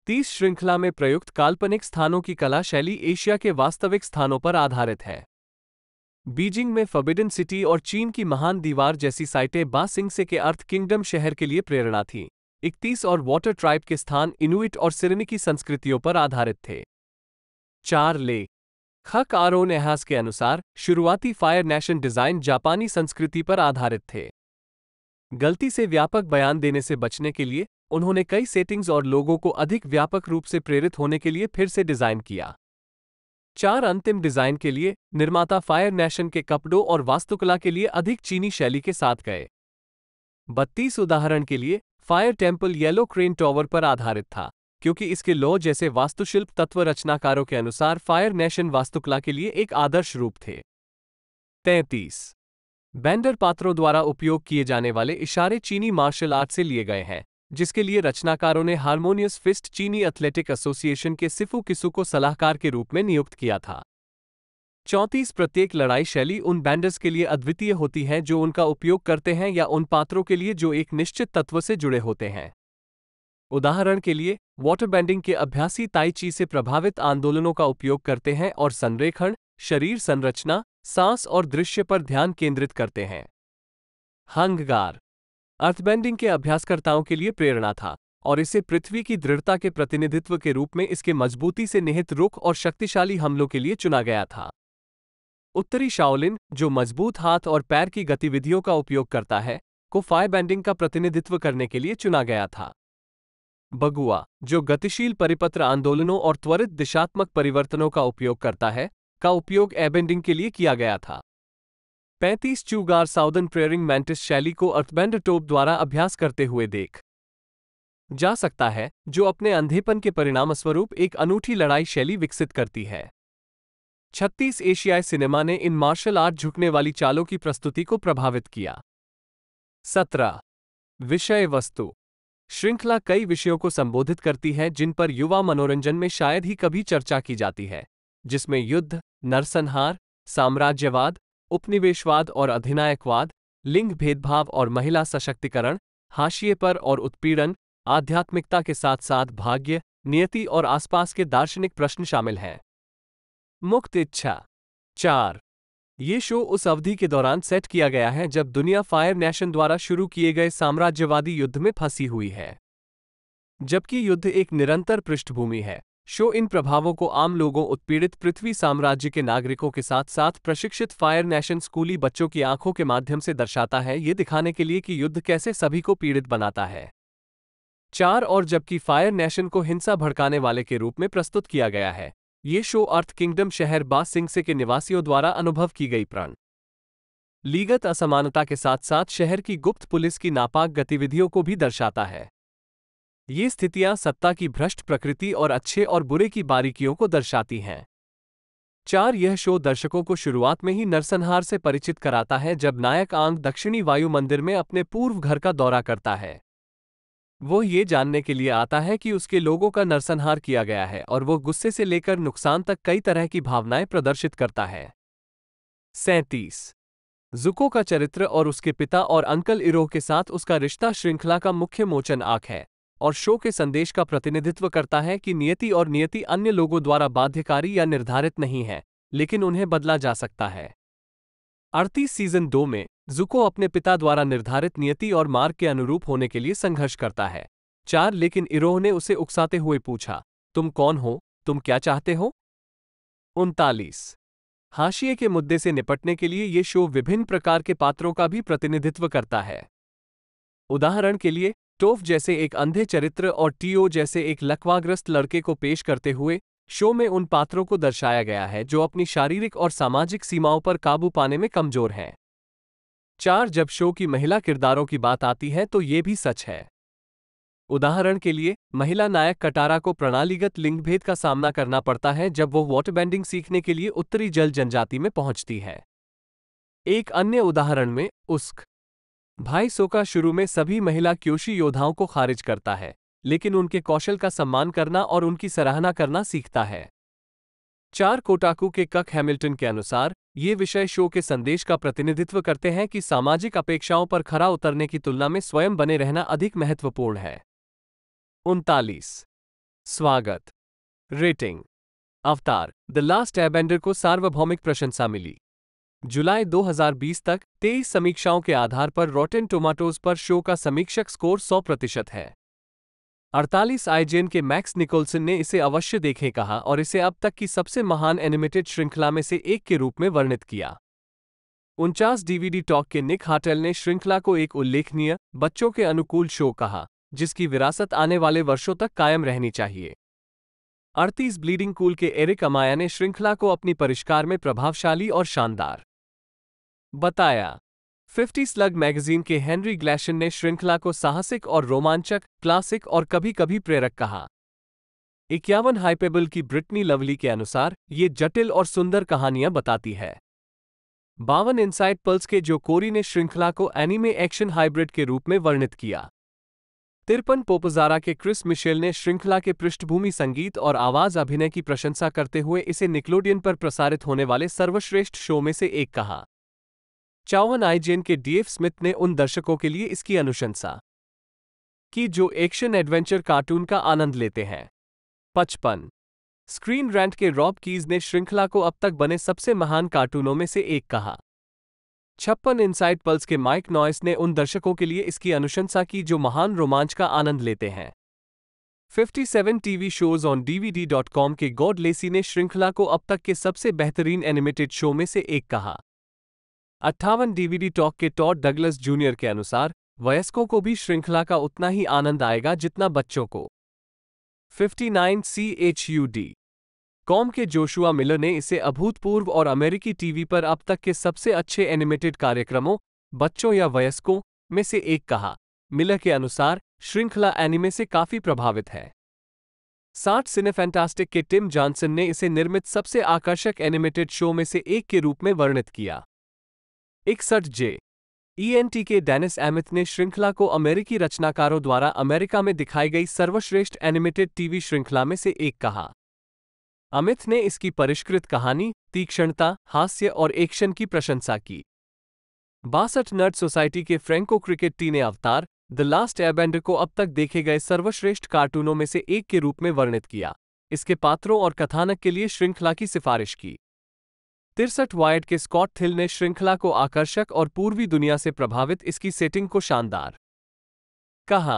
तीस श्रृंखला में प्रयुक्त काल्पनिक स्थानों की कला शैली एशिया के वास्तविक स्थानों पर आधारित है बीजिंग में फबिडन सिटी और चीन की महान दीवार जैसी साइटें बा सिंगसे के अर्थ किंगडम शहर के लिए प्रेरणा थी इकतीस और वाटर ट्राइब के स्थान इनुइट और सिरनिकी संस्कृतियों पर आधारित थे चार ले खक आरोन एहास के अनुसार शुरुआती फायर नेशन डिजाइन जापानी संस्कृति पर आधारित थे गलती से व्यापक बयान देने से बचने के लिए उन्होंने कई सेटिंग्स और लोगों को अधिक व्यापक रूप से प्रेरित होने के लिए फिर से डिजाइन किया चार अंतिम डिजाइन के लिए निर्माता फायर नेशन के कपड़ों और वास्तुकला के लिए अधिक चीनी शैली के साथ गए बत्तीस उदाहरण के लिए fire temple yellow crane tower पर आधारित था क्योंकि इसके लॉ जैसे वास्तुशिल्प तत्व रचनाकारों के अनुसार फायर नेशन वास्तुकला के लिए एक आदर्श रूप थे तैतीस बैंडर पात्रों द्वारा उपयोग किए जाने वाले इशारे चीनी मार्शल आर्ट से लिए गए हैं जिसके लिए रचनाकारों ने हारमोनियस फिस्ट चीनी एथलेटिक एसोसिएशन के सिफू किसु को सलाहकार के रूप में नियुक्त किया था चौंतीस प्रत्येक लड़ाई शैली उन बैंडर्स के लिए अद्वितीय होती है जो उनका उपयोग करते हैं या उन पात्रों के लिए जो एक निश्चित तत्व से जुड़े होते हैं उदाहरण के लिए वाटर बैंडिंग के अभ्यासी ताइची से प्रभावित आंदोलनों का उपयोग करते हैं और संरेखण शरीर संरचना सांस और दृश्य पर ध्यान केंद्रित करते हैं हंगगार अर्थबेंडिंग के अभ्यासकर्ताओं के लिए प्रेरणा था और इसे पृथ्वी की दृढ़ता के प्रतिनिधित्व के रूप में इसके मजबूती से निहित रुख और शक्तिशाली हमलों के लिए चुना गया था उत्तरी शाओलिन जो मजबूत हाथ और पैर की गतिविधियों का उपयोग करता है को फायबैंडिंग बैंडिंग का प्रतिनिधित्व करने के लिए चुना गया था बगुआ जो गतिशील परिपत्र आंदोलनों और त्वरित दिशात्मक परिवर्तनों का उपयोग करता है का उपयोग एबेंडिंग के लिए किया गया था पैंतीस चूगार साउदन प्रेयरिंग मैंटिस शैली को अर्थबैंड टोप द्वारा अभ्यास करते हुए देख जा सकता है जो अपने अंधेपन के परिणामस्वरूप एक अनूठी लड़ाई शैली विकसित करती है छत्तीस एशियाई सिनेमा ने इन मार्शल आर्ट झुकने वाली चालों की प्रस्तुति को प्रभावित किया सत्रह विषय वस्तु श्रृंखला कई विषयों को संबोधित करती है जिन पर युवा मनोरंजन में शायद ही कभी चर्चा की जाती है जिसमें युद्ध नरसंहार साम्राज्यवाद उपनिवेशवाद और अधिनायकवाद लिंग भेदभाव और महिला सशक्तिकरण हाशिए पर और उत्पीड़न आध्यात्मिकता के साथ साथ भाग्य नियति और आसपास के दार्शनिक प्रश्न शामिल हैं मुक्त इच्छा चार ये शो उस अवधि के दौरान सेट किया गया है जब दुनिया फायर नेशन द्वारा शुरू किए गए साम्राज्यवादी युद्ध में फंसी हुई है जबकि युद्ध एक निरंतर पृष्ठभूमि है शो इन प्रभावों को आम लोगों उत्पीड़ित पृथ्वी साम्राज्य के नागरिकों के साथ साथ प्रशिक्षित फायर नेशन स्कूली बच्चों की आंखों के माध्यम से दर्शाता है ये दिखाने के लिए कि युद्ध कैसे सभी को पीड़ित बनाता है चार और जबकि फायर नेशन को हिंसा भड़काने वाले के रूप में प्रस्तुत किया गया है ये शो अर्थ किंगडम शहर बास सिंह से के निवासियों द्वारा अनुभव की गई प्रण लीगत असमानता के साथ साथ शहर की गुप्त पुलिस की नापाक गतिविधियों को भी दर्शाता है ये स्थितियां सत्ता की भ्रष्ट प्रकृति और अच्छे और बुरे की बारीकियों को दर्शाती हैं चार यह शो दर्शकों को शुरुआत में ही नरसंहार से परिचित कराता है जब नायक आंग दक्षिणी वायु मंदिर में अपने पूर्व घर का दौरा करता है वो ये जानने के लिए आता है कि उसके लोगों का नरसंहार किया गया है और वो गुस्से से लेकर नुकसान तक कई तरह की भावनाएं प्रदर्शित करता है सैंतीस जुको का चरित्र और उसके पिता और अंकल इरोह के साथ उसका रिश्ता श्रृंखला का मुख्य मोचन आंख है और शो के संदेश का प्रतिनिधित्व करता है कि नियति और नियति अन्य लोगों द्वारा बाध्यकारी या निर्धारित नहीं है लेकिन उन्हें बदला जा सकता है अड़तीस सीजन दो में जुको अपने पिता द्वारा निर्धारित नियति और मार्ग के अनुरूप होने के लिए संघर्ष करता है चार लेकिन इरोह ने उसे उकसाते हुए पूछा तुम कौन हो तुम क्या चाहते हो उनतालीस हाशिए के मुद्दे से निपटने के लिए ये शो विभिन्न प्रकार के पात्रों का भी प्रतिनिधित्व करता है उदाहरण के लिए टोफ जैसे एक अंधे चरित्र और टीओ जैसे एक लकवाग्रस्त लड़के को पेश करते हुए शो में उन पात्रों को दर्शाया गया है जो अपनी शारीरिक और सामाजिक सीमाओं पर काबू पाने में कमजोर हैं चार जब शो की महिला किरदारों की बात आती है तो ये भी सच है उदाहरण के लिए महिला नायक कटारा को प्रणालीगत लिंगभेद का सामना करना पड़ता है जब वो वाटर बैंडिंग सीखने के लिए उत्तरी जल जनजाति में पहुंचती है एक अन्य उदाहरण में उस्क भाई सोका शुरू में सभी महिला क्योशी योद्धाओं को खारिज करता है लेकिन उनके कौशल का सम्मान करना और उनकी सराहना करना सीखता है चार कोटाकू के कक हैमिल्टन के अनुसार ये विषय शो के संदेश का प्रतिनिधित्व करते हैं कि सामाजिक अपेक्षाओं पर खरा उतरने की तुलना में स्वयं बने रहना अधिक महत्वपूर्ण है उनतालीस स्वागत रेटिंग अवतार द लास्ट एबेंडर को सार्वभौमिक प्रशंसा मिली जुलाई 2020 तक तेईस समीक्षाओं के आधार पर रॉटेन टोमाटोज पर शो का समीक्षक स्कोर 100 प्रतिशत है 48 आईजेन के मैक्स निकोलसन ने इसे अवश्य देखें कहा और इसे अब तक की सबसे महान एनिमेटेड श्रृंखला में से एक के रूप में वर्णित किया उनचास डीवीडी टॉक के निक हाटेल ने श्रृंखला को एक उल्लेखनीय बच्चों के अनुकूल शो कहा जिसकी विरासत आने वाले वर्षों तक कायम रहनी चाहिए अड़तीस ब्लीडिंग कूल के एरिक अमाया ने श्रृंखला को अपनी परिष्कार में प्रभावशाली और शानदार बताया फिफ्टी स्लग मैगजीन के हेनरी ग्लैशन ने श्रृंखला को साहसिक और रोमांचक क्लासिक और कभी कभी प्रेरक कहा इक्यावन हाइपेबल की ब्रिटनी लवली के अनुसार ये जटिल और सुंदर कहानियां बताती है बावन इनसाइट पल्स के जो कोरी ने श्रृंखला को एनिमे एक्शन हाइब्रिड के रूप में वर्णित किया तिरपन पोपजारा के क्रिस मिशेल ने श्रृंखला के पृष्ठभूमि संगीत और आवाज अभिनय की प्रशंसा करते हुए इसे निकलोडियन पर प्रसारित होने वाले सर्वश्रेष्ठ शो में से एक कहा चावन आईजेन के डीएफ स्मिथ ने उन दर्शकों के लिए इसकी अनुशंसा की जो एक्शन एडवेंचर कार्टून का आनंद लेते हैं पचपन स्क्रीन रैंट के रॉब कीज ने श्रृंखला को अब तक बने सबसे महान कार्टूनों में से एक कहा छप्पन इनसाइड पल्स के माइक नॉयस ने उन दर्शकों के लिए इसकी अनुशंसा की जो महान रोमांच का आनंद लेते हैं 57 टीवी शोज ऑन कॉम के गॉड लेसी ने श्रृंखला को अब तक के सबसे बेहतरीन एनिमेटेड शो में से एक कहा अट्ठावन डीवीडी टॉक के टॉड डगलस जूनियर के अनुसार वयस्कों को भी श्रृंखला का उतना ही आनंद आएगा जितना बच्चों को 59 C H U D com के जोशुआ मिलर ने इसे अभूतपूर्व और अमेरिकी टीवी पर अब तक के सबसे अच्छे एनिमेटेड कार्यक्रमों बच्चों या वयस्कों में से एक कहा मिलर के अनुसार श्रृंखला एनिमे से काफी प्रभावित है साठ सिनेफैंटास्टिक के टिम जॉनसन ने इसे निर्मित सबसे आकर्षक एनिमेटेड शो में से एक के रूप में वर्णित किया इकसठ जे ईएनटी के डेनिस एमिथ ने श्रृंखला को अमेरिकी रचनाकारों द्वारा अमेरिका में दिखाई गई सर्वश्रेष्ठ एनिमेटेड टीवी श्रृंखला में से एक कहा अमित ने इसकी परिष्कृत कहानी तीक्ष्णता हास्य और एक्शन की प्रशंसा की बासठ नर्ड सोसाइटी के फ्रेंको टी ने अवतार द लास्ट एबेंड को अब तक देखे गए सर्वश्रेष्ठ कार्टूनों में से एक के रूप में वर्णित किया इसके पात्रों और कथानक के लिए श्रृंखला की सिफारिश की तिरसठ वायर्ड के स्कॉट थिल ने श्रृंखला को आकर्षक और पूर्वी दुनिया से प्रभावित इसकी सेटिंग को शानदार कहा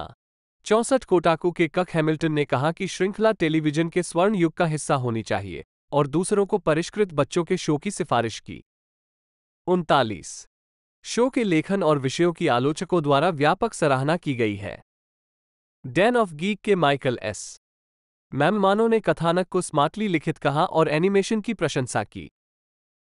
चौसठ कोटाकू के कक हैमिल्टन ने कहा कि श्रृंखला टेलीविजन के स्वर्ण युग का हिस्सा होनी चाहिए और दूसरों को परिष्कृत बच्चों के शो की सिफारिश की उनतालीस शो के लेखन और विषयों की आलोचकों द्वारा व्यापक सराहना की गई है डैन ऑफ गीक के माइकल एस मैममानों ने कथानक को स्मार्टली लिखित कहा और एनिमेशन की प्रशंसा की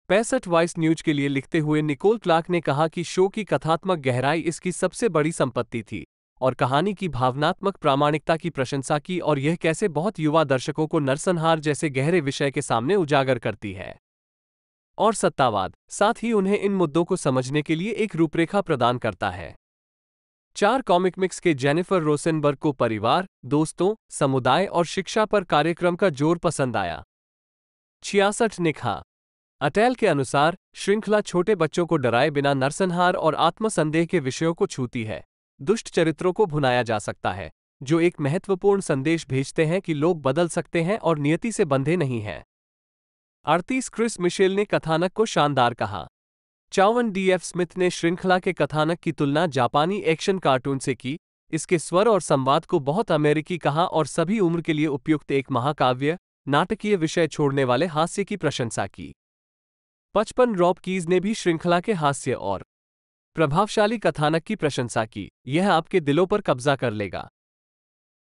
पैंसठ वाइस न्यूज के लिए लिखते हुए निकोल क्लार्क ने कहा कि शो की कथात्मक गहराई इसकी सबसे बड़ी संपत्ति थी और कहानी की भावनात्मक प्रामाणिकता की प्रशंसा की और यह कैसे बहुत युवा दर्शकों को नरसंहार जैसे गहरे विषय के सामने उजागर करती है और सत्तावाद साथ ही उन्हें इन मुद्दों को समझने के लिए एक रूपरेखा प्रदान करता है चार कॉमिक मिक्स के जेनिफर रोसेनबर्ग को परिवार दोस्तों समुदाय और शिक्षा पर कार्यक्रम का जोर पसंद आया छियासठ निखा अटैल के अनुसार श्रृंखला छोटे बच्चों को डराए बिना नरसंहार और आत्मसंदेह के विषयों को छूती है दुष्ट चरित्रों को भुनाया जा सकता है जो एक महत्वपूर्ण संदेश भेजते हैं कि लोग बदल सकते हैं और नियति से बंधे नहीं हैं अड़तीस क्रिस मिशेल ने कथानक को शानदार कहा चावन डी एफ स्मिथ ने श्रृंखला के कथानक की तुलना जापानी एक्शन कार्टून से की इसके स्वर और संवाद को बहुत अमेरिकी कहा और सभी उम्र के लिए उपयुक्त एक महाकाव्य नाटकीय विषय छोड़ने वाले हास्य की प्रशंसा की पचपन कीज ने भी श्रृंखला के हास्य और प्रभावशाली कथानक की प्रशंसा की यह आपके दिलों पर कब्जा कर लेगा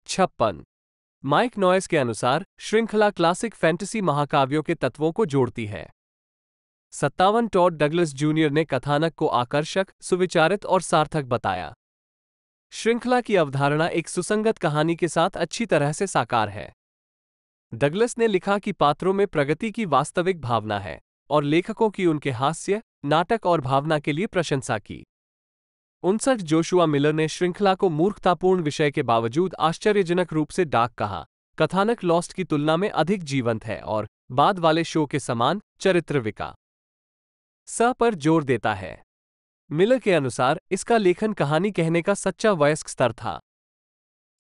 छप्पन माइक नॉयस के अनुसार श्रृंखला क्लासिक फैंटेसी महाकाव्यों के तत्वों को जोड़ती है सत्तावन टॉड डगलस जूनियर ने कथानक को आकर्षक सुविचारित और सार्थक बताया श्रृंखला की अवधारणा एक सुसंगत कहानी के साथ अच्छी तरह से साकार है डगलस ने लिखा कि पात्रों में प्रगति की वास्तविक भावना है और लेखकों की उनके हास्य नाटक और भावना के लिए प्रशंसा की उनसठ जोशुआ मिलर ने श्रृंखला को मूर्खतापूर्ण विषय के बावजूद आश्चर्यजनक रूप से डाक कहा कथानक लॉस्ट की तुलना में अधिक जीवंत है और बाद वाले शो के समान चरित्र विका स पर जोर देता है मिलर के अनुसार इसका लेखन कहानी कहने का सच्चा वयस्क स्तर था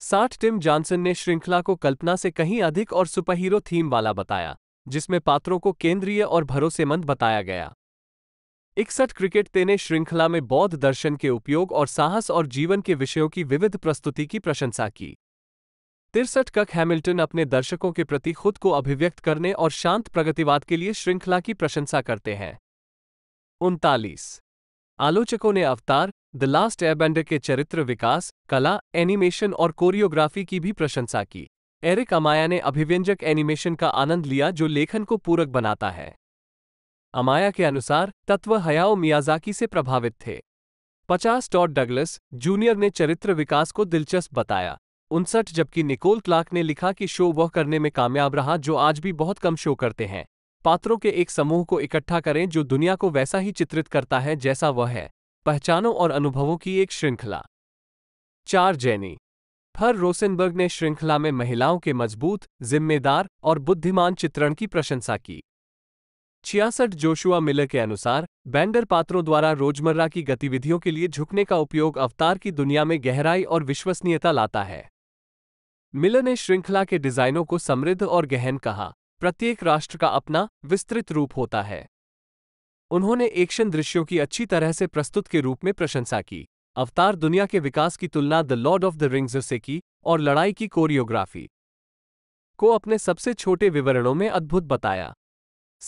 साठ टिम जॉनसन ने श्रृंखला को कल्पना से कहीं अधिक और सुपरहीरो थीम वाला बताया जिसमें पात्रों को केंद्रीय और भरोसेमंद बताया गया इकसठ क्रिकेट तेने श्रृंखला में बौद्ध दर्शन के उपयोग और साहस और जीवन के विषयों की विविध प्रस्तुति की प्रशंसा की तिरसठ कक हैमिल्टन अपने दर्शकों के प्रति खुद को अभिव्यक्त करने और शांत प्रगतिवाद के लिए श्रृंखला की प्रशंसा करते हैं उनतालीस आलोचकों ने अवतार द लास्ट एयरबैंडर के चरित्र विकास कला एनिमेशन और कोरियोग्राफी की भी प्रशंसा की एरिक अमाया ने अभिव्यंजक एनिमेशन का आनंद लिया जो लेखन को पूरक बनाता है अमाया के अनुसार तत्व हयाओ मियाजाकी से प्रभावित थे पचास डॉट डगलस जूनियर ने चरित्र विकास को दिलचस्प बताया उनसठ जबकि निकोल क्लार्क ने लिखा कि शो वह करने में कामयाब रहा जो आज भी बहुत कम शो करते हैं पात्रों के एक समूह को इकट्ठा करें जो दुनिया को वैसा ही चित्रित करता है जैसा वह है पहचानों और अनुभवों की एक श्रृंखला चार जैनी फर रोसेनबर्ग ने श्रृंखला में महिलाओं के मजबूत जिम्मेदार और बुद्धिमान चित्रण की प्रशंसा की छियासठ जोशुआ मिलर के अनुसार बैंडर पात्रों द्वारा रोजमर्रा की गतिविधियों के लिए झुकने का उपयोग अवतार की दुनिया में गहराई और विश्वसनीयता लाता है मिलर ने श्रृंखला के डिजाइनों को समृद्ध और गहन कहा प्रत्येक राष्ट्र का अपना विस्तृत रूप होता है उन्होंने एक्शन दृश्यों की अच्छी तरह से प्रस्तुत के रूप में प्रशंसा की अवतार दुनिया के विकास की तुलना the Lord of the Rings से की और लड़ाई की कोरियोग्राफी को अपने सबसे छोटे विवरणों में अद्भुत बताया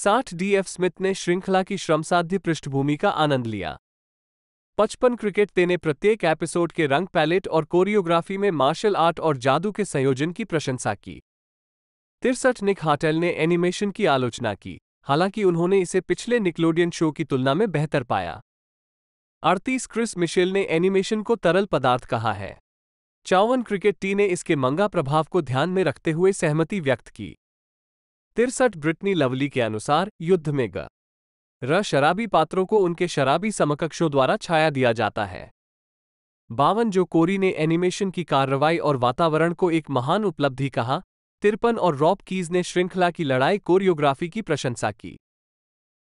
साठ डी एफ स्मिथ ने श्रृंखला की श्रमसाध्य पृष्ठभूमि का आनंद लिया पचपन क्रिकेट देने प्रत्येक एपिसोड के रंग पैलेट और कोरियोग्राफी में मार्शल आर्ट और जादू के संयोजन की प्रशंसा की तिरसठ निक हाटेल ने एनिमेशन की आलोचना की हालांकि उन्होंने इसे पिछले निकलोडियन शो की तुलना में बेहतर पाया अड़तीस क्रिस मिशेल ने एनिमेशन को तरल पदार्थ कहा है चावन क्रिकेट टी ने इसके मंगा प्रभाव को ध्यान में रखते हुए सहमति व्यक्त की तिरसठ ब्रिटनी लवली के अनुसार युद्ध में ग र शराबी पात्रों को उनके शराबी समकक्षों द्वारा छाया दिया जाता है बावन जो कोरी ने एनिमेशन की कार्रवाई और वातावरण को एक महान उपलब्धि कहा तिरपन और रॉब कीज ने श्रृंखला की लड़ाई कोरियोग्राफी की प्रशंसा की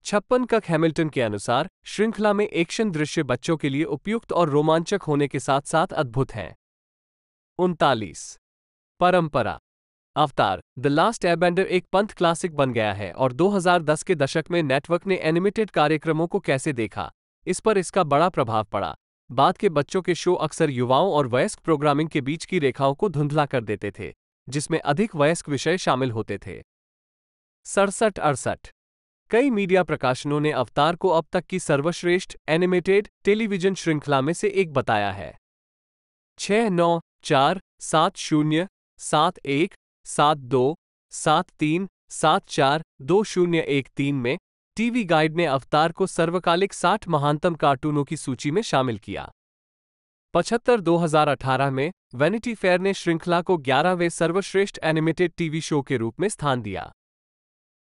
छप्पन कक हैमिल्टन के अनुसार श्रृंखला में एक्शन दृश्य बच्चों के लिए उपयुक्त और रोमांचक होने के साथ साथ अद्भुत हैं उनतालीस परंपरा अवतार द लास्ट एयरबेंडर एक पंथ क्लासिक बन गया है और 2010 के दशक में नेटवर्क ने एनिमेटेड कार्यक्रमों को कैसे देखा इस पर इसका बड़ा प्रभाव पड़ा बाद के बच्चों के शो अक्सर युवाओं और वयस्क प्रोग्रामिंग के बीच की रेखाओं को धुंधला कर देते थे जिसमें अधिक वयस्क विषय शामिल होते थे सड़सठ अड़सठ कई मीडिया प्रकाशनों ने अवतार को अब तक की सर्वश्रेष्ठ एनिमेटेड टेलीविजन श्रृंखला में से एक बताया है छ नौ चार सात शून्य सात एक सात दो सात तीन सात चार दो शून्य एक तीन में टीवी गाइड ने अवतार को सर्वकालिक साठ महानतम कार्टूनों की सूची में शामिल किया पचहत्तर 2018 में वेनिटी फेयर ने श्रृंखला को ग्यारहवें सर्वश्रेष्ठ एनिमेटेड टीवी शो के रूप में स्थान दिया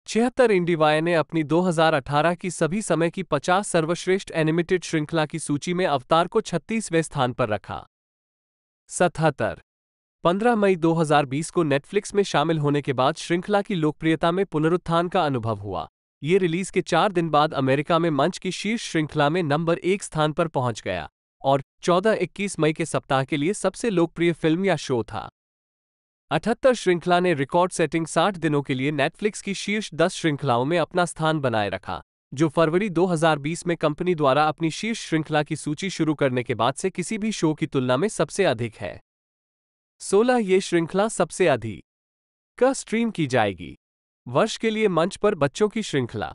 छिहत्तर इंडिवाय ने अपनी 2018 की सभी समय की 50 सर्वश्रेष्ठ एनिमेटेड श्रृंखला की सूची में अवतार को 36वें स्थान पर रखा सतहत्तर 15 मई 2020 को नेटफ्लिक्स में शामिल होने के बाद श्रृंखला की लोकप्रियता में पुनरुत्थान का अनुभव हुआ ये रिलीज के चार दिन बाद अमेरिका में मंच की शीर्ष श्रृंखला में नंबर एक स्थान पर पहुंच गया और 14-21 मई के सप्ताह के लिए सबसे लोकप्रिय फिल्म या शो था अठहत्तर श्रृंखला ने रिकॉर्ड सेटिंग 60 दिनों के लिए नेटफ्लिक्स की शीर्ष 10 श्रृंखलाओं में अपना स्थान बनाए रखा जो फरवरी 2020 में कंपनी द्वारा अपनी शीर्ष श्रृंखला की सूची शुरू करने के बाद से किसी भी शो की तुलना में सबसे अधिक है 16 ये श्रृंखला सबसे अधिक क स्ट्रीम की जाएगी वर्ष के लिए मंच पर बच्चों की श्रृंखला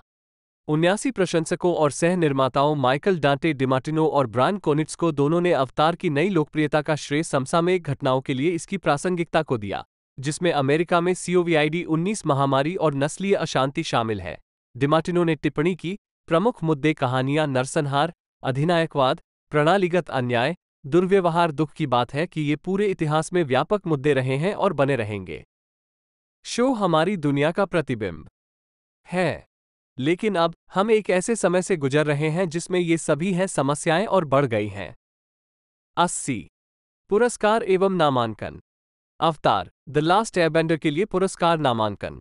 उन्यासी प्रशंसकों और सह निर्माताओं माइकल डांटे डिमार्टिनो और ब्रायन कोनिट्स को दोनों ने अवतार की नई लोकप्रियता का श्रेय समसामयिक घटनाओं के लिए इसकी प्रासंगिकता को दिया जिसमें अमेरिका में सीओवीआईडी 19 महामारी और नस्लीय अशांति शामिल है डिमार्टिनो ने टिप्पणी की प्रमुख मुद्दे कहानियां नरसंहार अधिनायकवाद प्रणालीगत अन्याय दुर्व्यवहार दुख की बात है कि ये पूरे इतिहास में व्यापक मुद्दे रहे हैं और बने रहेंगे शो हमारी दुनिया का प्रतिबिंब है लेकिन अब हम एक ऐसे समय से गुजर रहे हैं जिसमें ये सभी हैं समस्याएं और बढ़ गई हैं अस्सी पुरस्कार एवं नामांकन अवतार द लास्ट एयरबेंडर के लिए पुरस्कार नामांकन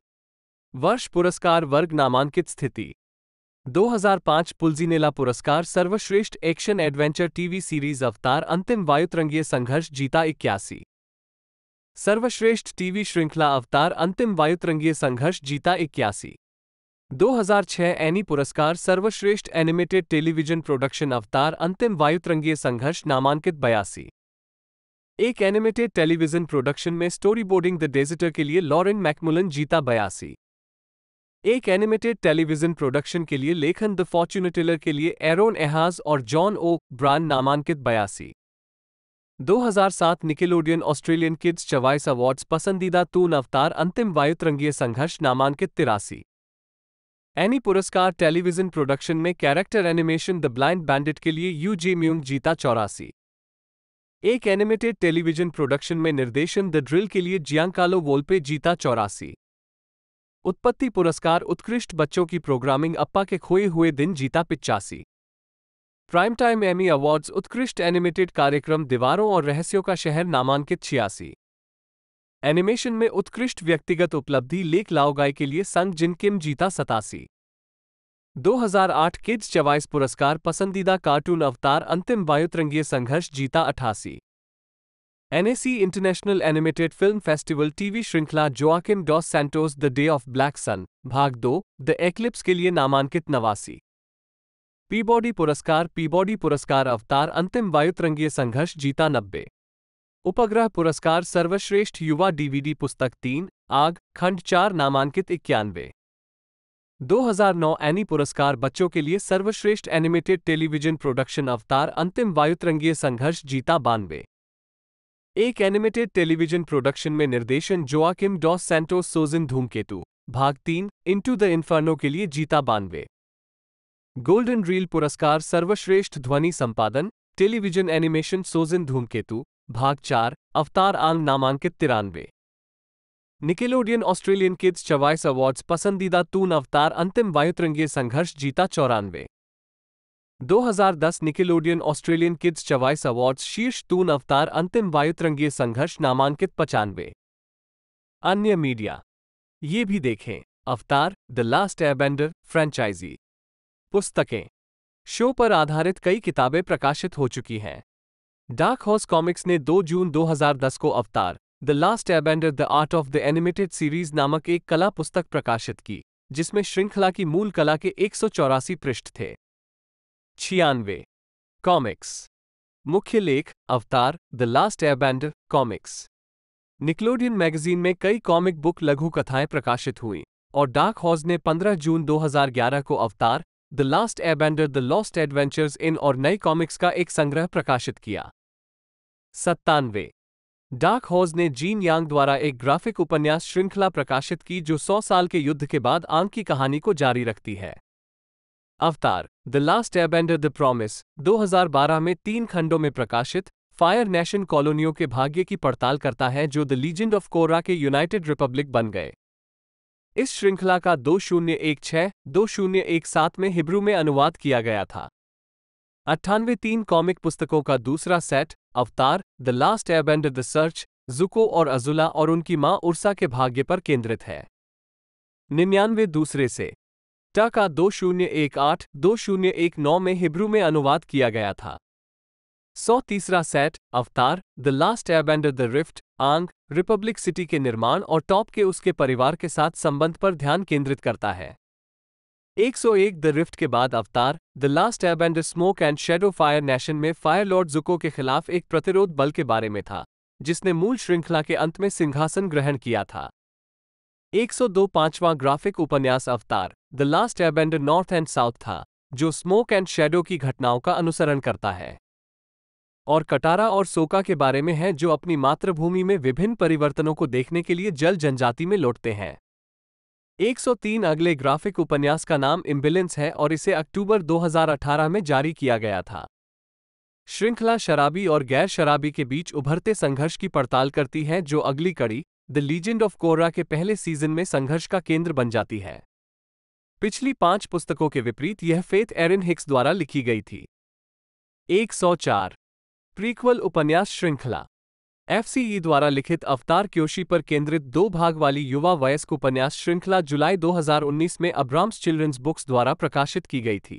वर्ष पुरस्कार वर्ग नामांकित स्थिति 2005 पुलजीनेला पुरस्कार सर्वश्रेष्ठ एक्शन एडवेंचर टीवी सीरीज अवतार अंतिम वायुतरंगीय संघर्ष जीता इक्यासी सर्वश्रेष्ठ टीवी श्रृंखला अवतार अंतिम वायुतरंगीय संघर्ष जीता इक्यासी 2006 एनी पुरस्कार सर्वश्रेष्ठ एनिमेटेड टेलीविजन प्रोडक्शन अवतार अंतिम वायुतरंगीय संघर्ष नामांकित बयासी एक एनिमेटेड टेलीविजन प्रोडक्शन में स्टोरीबोर्डिंग द डेजिटर के लिए लॉरेन मैकमुलन जीता बयासी एक एनिमेटेड टेलीविजन प्रोडक्शन के लिए लेखन द फॉर्चुनेटिलर के लिए एरोन एहाज और जॉन ओ ब्रांड नामांकित बयासी 2007 Nickelodeon Australian Kids Choice Awards पसंदीदा तून अवतार अंतिम वायुतरंगीय संघर्ष नामांकित तिरासी एनी पुरस्कार टेलीविजन प्रोडक्शन में character animation the Blind Bandit के लिए यू जे म्यूंग जीता चौरासी एक एनिमेटेड टेलीविजन प्रोडक्शन में निर्देशन द ड्रिल के लिए जियांकालो वोल्पे जीता चौरासी उत्पत्ति पुरस्कार उत्कृष्ट बच्चों की प्रोग्रामिंग अप्पा के खोए हुए दिन जीता पिचासी प्राइम टाइम एमी अवार्ड्स उत्कृष्ट एनिमेटेड कार्यक्रम दीवारों और रहस्यों का शहर नामांकित छियासी एनिमेशन में उत्कृष्ट व्यक्तिगत उपलब्धि लेक लाओगाई के लिए संग जिन किम जीता सतासी 2008 किड्स चवाइस पुरस्कार पसंदीदा कार्टून अवतार अंतिम वायुतरंगीय संघर्ष जीता अठासी NAC International Animated Film Festival TV श्रृंखला Joaquim Dos Santos the Day of Black Sun भाग दो द एक्लिप्स के लिए नामांकित नवासी पीबॉडी पुरस्कार पीबॉडी पुरस्कार अवतार अंतिम वायुतरंगीय संघर्ष जीता नब्बे उपग्रह पुरस्कार सर्वश्रेष्ठ युवा डीवीडी पुस्तक तीन आग खंड चार नामांकित इक्यानवे 2009 एनी पुरस्कार बच्चों के लिए सर्वश्रेष्ठ एनिमेटेड टेलीविजन प्रोडक्शन अवतार अंतिम वायुतरंगीय संघर्ष जीता बानवे एक एनिमेटेड टेलीविजन प्रोडक्शन में निर्देशन जोआकिम डॉस सेंटोस सोजिन धूमकेतु भाग तीन इंटू द इन्फर्नो के लिए जीता बानवे गोल्डन रील पुरस्कार सर्वश्रेष्ठ ध्वनि संपादन टेलीविजन एनिमेशन सोजिन धूमकेतु भाग चार अवतार आंग नामांकित तिरानवे Nickelodeon Australian Kids Choice Awards पसंदीदा तून अवतार अंतिम वायुतरंगीय संघर्ष जीता चौरानवे 2010 Nickelodeon Australian Kids Choice Awards शीर्ष तून अवतार अंतिम वायुतरंगीय संघर्ष नामांकित पचानवे अन्य मीडिया ये भी देखें Avatar the last Airbender franchise पुस्तकें शो पर आधारित कई किताबें प्रकाशित हो चुकी हैं डार्क हॉर्स कॉमिक्स ने 2 जून 2010 को Avatar the last Airbender the Art of the Animated Series नामक एक कला पुस्तक प्रकाशित की जिसमें श्रृंखला की मूल कला के एक पृष्ठ थे छियानवे कॉमिक्स मुख्य लेख Avatar the last Airbender Comics Nickelodeon Magazine में कई कॉमिक बुक लघु कथाएं प्रकाशित हुई और डार्क हॉज ने 15 जून 2011 को Avatar the last Airbender the Lost Adventures इन और नई कॉमिक्स का एक संग्रह प्रकाशित किया सत्तानवे डार्क हॉज ने जीन यांग द्वारा एक ग्राफिक उपन्यास श्रृंखला प्रकाशित की जो 100 साल के युद्ध के बाद आंग की कहानी को जारी रखती है Avatar the last Airbender the Promise 2012 में तीन खंडों में प्रकाशित फायर नेशन कॉलोनियों के भाग्य की पड़ताल करता है जो द लीजेंड ऑफ कोरा के यूनाइटेड रिपब्लिक बन गए इस श्रृंखला का दो शून्य एक छः दो शून्य एक सात में हिब्रू में अनुवाद किया गया था अट्ठानवे तीन कॉमिक पुस्तकों का दूसरा set Avatar the Last Airbender the Search Zuko और अजुला और उनकी मां उर्सा के भाग्य पर केंद्रित है निन्यानवे दूसरे से ट का दो शून्य एक आठ दो शून्य एक नौ में हिब्रू में अनुवाद किया गया था सौ तीसरा set Avatar the Last Airbender the Rift Aang Republic City के निर्माण और टॉप के उसके परिवार के साथ संबंध पर ध्यान केंद्रित करता है 101 द रिफ्ट के बाद Avatar the Last Airbender Smoke and Shadow Fire Nation में फायर लॉर्ड जुको के खिलाफ एक प्रतिरोध बल के बारे में था जिसने मूल श्रृंखला के अंत में सिंहासन ग्रहण किया था 102 पांचवां ग्राफिक उपन्यास Avatar the Last Airbender North and South था जो स्मोक एंड शेडो की घटनाओं का अनुसरण करता है और कटारा और सोका के बारे में है जो अपनी मातृभूमि में विभिन्न परिवर्तनों को देखने के लिए जल जनजाति में लौटते हैं 103 अगले ग्राफिक उपन्यास का नाम एम्बुलेंस है और इसे अक्टूबर 2018 में जारी किया गया था श्रृंखला शराबी और गैर शराबी के बीच उभरते संघर्ष की पड़ताल करती है जो अगली कड़ी द लीजेंड ऑफ कोरा के पहले सीजन में संघर्ष का केंद्र बन जाती है पिछली पांच पुस्तकों के विपरीत यह फेथ एरिन हिक्स द्वारा लिखी गई थी 104 प्रीक्वल उपन्यास श्रृंखला एफसीई द्वारा लिखित अवतार क्योशी पर केंद्रित दो भाग वाली युवा वयस्क उपन्यास श्रृंखला जुलाई 2019 में अब्राम्स चिल्ड्रंस बुक्स द्वारा प्रकाशित की गई थी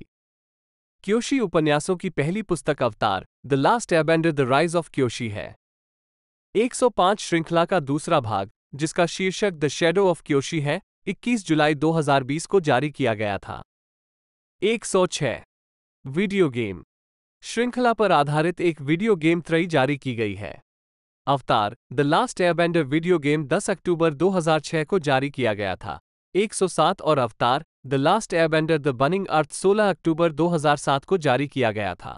क्योशी उपन्यासों की पहली पुस्तक Avatar the last Airbender the Rise of Kyoshi है 105 श्रृंखला का दूसरा भाग जिसका शीर्षक द शेडो ऑफ क्योशी है 21 जुलाई 2020 को जारी किया गया था 106 वीडियो गेम श्रृंखला पर आधारित एक वीडियो गेम त्रयी जारी की गई है Avatar the Last Airbender video game 10 October 2006 को जारी किया गया था 107 और Avatar the Last Airbender the Burning Earth 16 October 2007 को जारी किया गया था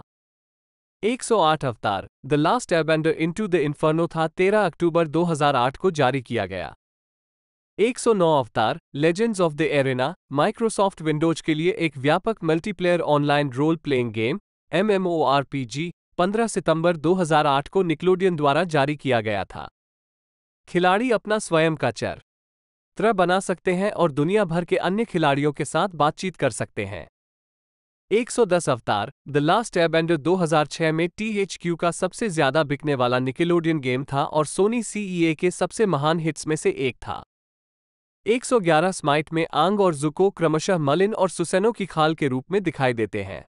108 Avatar the Last Airbender into the Inferno था 13 अक्टूबर 2008 को जारी किया गया 109 Avatar Legends of the Arena Microsoft Windows के लिए एक व्यापक multiplayer online role playing game M 15 सितंबर 2008 को निकलोडियन द्वारा जारी किया गया था खिलाड़ी अपना स्वयं का चर त्र बना सकते हैं और दुनिया भर के अन्य खिलाड़ियों के साथ बातचीत कर सकते हैं 110 अवतार द लास्ट एबेंडर 2006 में टीएचक्यू का सबसे ज्यादा बिकने वाला निकेलोडियन गेम था और सोनी सीईए के सबसे महान हिट्स में से एक था 111 स्माइट में आंग और जुको क्रमशः मलिन और सुसेनो की खाल के रूप में दिखाई देते हैं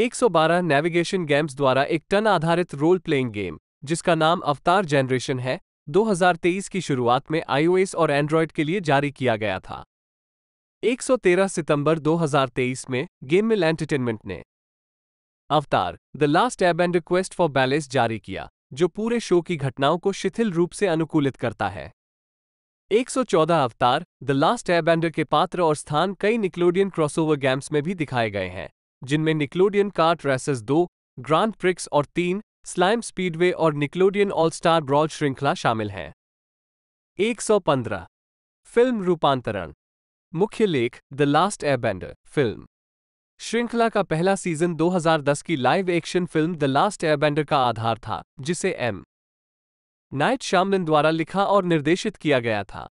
112 नेविगेशन गेम्स द्वारा एक टन आधारित रोल प्लेइंग गेम जिसका नाम अवतार जनरेशन है 2023 की शुरुआत में आईओएस और एंड्रॉयड के लिए जारी किया गया था 113 सितंबर 2023 में गेम मिल एंटरटेनमेंट ने Avatar the Last Airbender Quest for Balance जारी किया जो पूरे शो की घटनाओं को शिथिल रूप से अनुकूलित करता है 114 अवतार द लास्ट एंडर के पात्र और स्थान कई निक्लोडियन क्रॉसओवर गेम्स में भी दिखाए गए हैं जिनमें निकलोडियन कार्ट रेसेस दो ग्रांड प्रिक्स और तीन स्लाइम स्पीडवे और निकलोडियन ऑल स्टार ब्रॉड श्रृंखला शामिल हैं 115 फिल्म रूपांतरण मुख्य लेख द लास्ट एयरबेंडर फिल्म श्रृंखला का पहला सीजन 2010 की live action film the Last Airbender का आधार था जिसे एम नाइट श्यामलिन द्वारा लिखा और निर्देशित किया गया था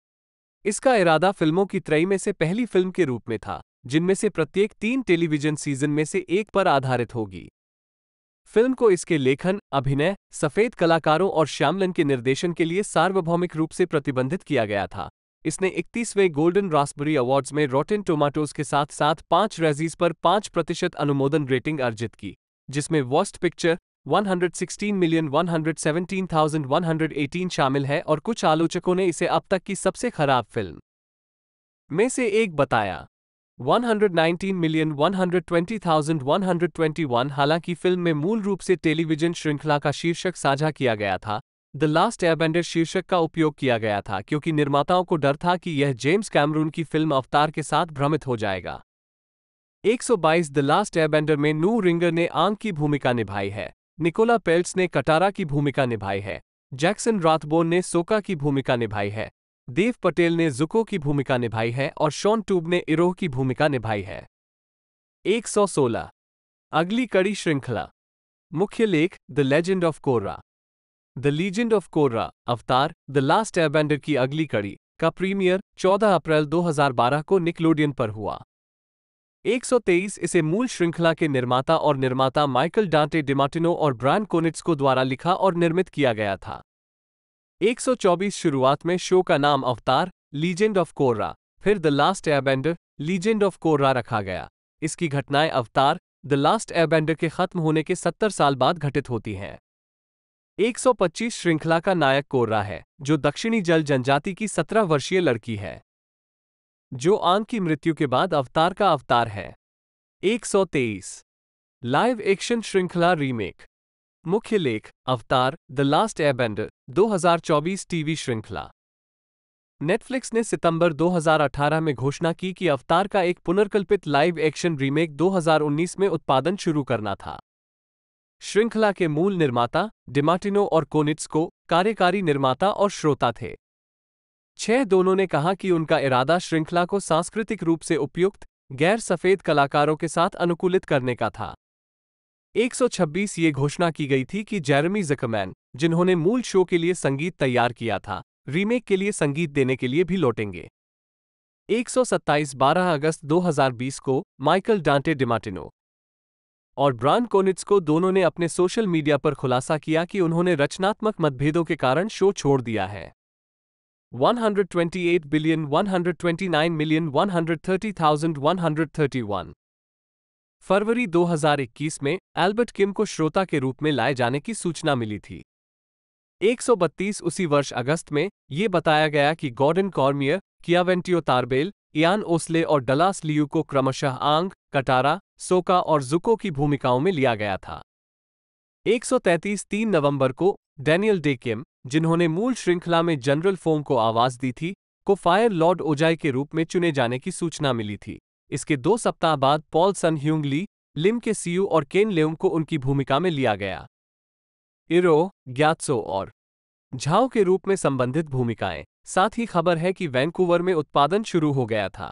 इसका इरादा फिल्मों की त्रय में से पहली फिल्म के रूप में था जिनमें से प्रत्येक तीन टेलीविजन सीजन में से एक पर आधारित होगी फिल्म को इसके लेखन अभिनय सफेद कलाकारों और श्यामलन के निर्देशन के लिए सार्वभौमिक रूप से प्रतिबंधित किया गया था इसने 31वें गोल्डन रास्बरी अवार्ड्स में रॉटेन टोमाटोज के साथ साथ पांच रेजीज पर पांच प्रतिशत अनुमोदन रेटिंग अर्जित की जिसमें वर्स्ट पिक्चर 116 मिलियन 117,118 शामिल है और कुछ आलोचकों ने इसे अब तक की सबसे खराब फिल्म में से एक बताया 119,120,121 हालांकि फिल्म में मूल रूप से टेलीविजन श्रृंखला का शीर्षक साझा किया गया था द लास्ट एयरबेंडर शीर्षक का उपयोग किया गया था क्योंकि निर्माताओं को डर था कि यह जेम्स कैमरून की फिल्म अवतार के साथ भ्रमित हो जाएगा 122 द लास्ट एयरबेंडर में नू रिंगर ने आंग की भूमिका निभाई है निकोला पेल्ट्स ने कटारा की भूमिका निभाई है जैक्सन राथबोन ने सोका की भूमिका निभाई है देव पटेल ने जुको की भूमिका निभाई है और शॉन टूब ने इरोह की भूमिका निभाई है 116 अगली कड़ी श्रृंखला मुख्य लेख the Legend of Korra the Legend of Korra Avatar the Last Airbender की अगली कड़ी का प्रीमियर 14 अप्रैल 2012 को निकलोडियन पर हुआ 123 इसे मूल श्रृंखला के निर्माता और निर्माता माइकल डांटे डिमार्टिनो और ब्रांड कोनिट्स को द्वारा लिखा और निर्मित किया गया था 124 शुरुआत में शो का नाम अवतार लीजेंड ऑफ कोर्रा फिर the Last Airbender Legend of Korra रखा गया इसकी घटनाएं अवतार द लास्ट एयरबेंडर के खत्म होने के 70 साल बाद घटित होती हैं 125 श्रृंखला का नायक कोर्रा है जो दक्षिणी जल जनजाति की 17 वर्षीय लड़की है जो आंग की मृत्यु के बाद अवतार का अवतार है 123 लाइव एक्शन श्रृंखला रीमेक मुख्य लेख Avatar the Last Airbender 2024 TV श्रृंखला नेटफ्लिक्स ने सितंबर 2018 में घोषणा की कि अवतार का एक पुनर्कल्पित लाइव एक्शन रीमेक 2019 में उत्पादन शुरू करना था श्रृंखला के मूल निर्माता डिमाटिनो और कोनिट्स को कार्यकारी निर्माता और श्रोता थे छह दोनों ने कहा कि उनका इरादा श्रृंखला को सांस्कृतिक रूप से उपयुक्त गैर सफेद कलाकारों के साथ अनुकूलित करने का था 126 ये घोषणा की गई थी कि जेरेमी जकमैन जिन्होंने मूल शो के लिए संगीत तैयार किया था रीमेक के लिए संगीत देने के लिए भी लौटेंगे 127 12 अगस्त 2020 को माइकल डांटे डिमार्टिनो और ब्रान कोनिट्स को दोनों ने अपने सोशल मीडिया पर खुलासा किया कि उन्होंने रचनात्मक मतभेदों के कारण शो छोड़ दिया है 128 बिलियन 129 मिलियन 130,131 फरवरी 2021 में एल्बर्ट किम को श्रोता के रूप में लाए जाने की सूचना मिली थी 132 उसी वर्ष अगस्त में ये बताया गया कि Gordon Cormier Kiawentiio Tarbell Ian Ousley और डलास लियू को क्रमशः आंग कटारा सोका और जुको की भूमिकाओं में लिया गया था 133 तीन नवंबर को डैनियल डे किम जिन्होंने मूल श्रृंखला में जनरल फोम को आवाज दी थी को फायर लॉर्ड ओजाई के रूप में चुने जाने की सूचना मिली थी इसके दो सप्ताह बाद पॉल सन ह्यूंगली लिम के सीयू और केन लेव को उनकी भूमिका में लिया गया इरो ग्यात्सो और झाओ के रूप में संबंधित भूमिकाएं साथ ही खबर है कि वैंकूवर में उत्पादन शुरू हो गया था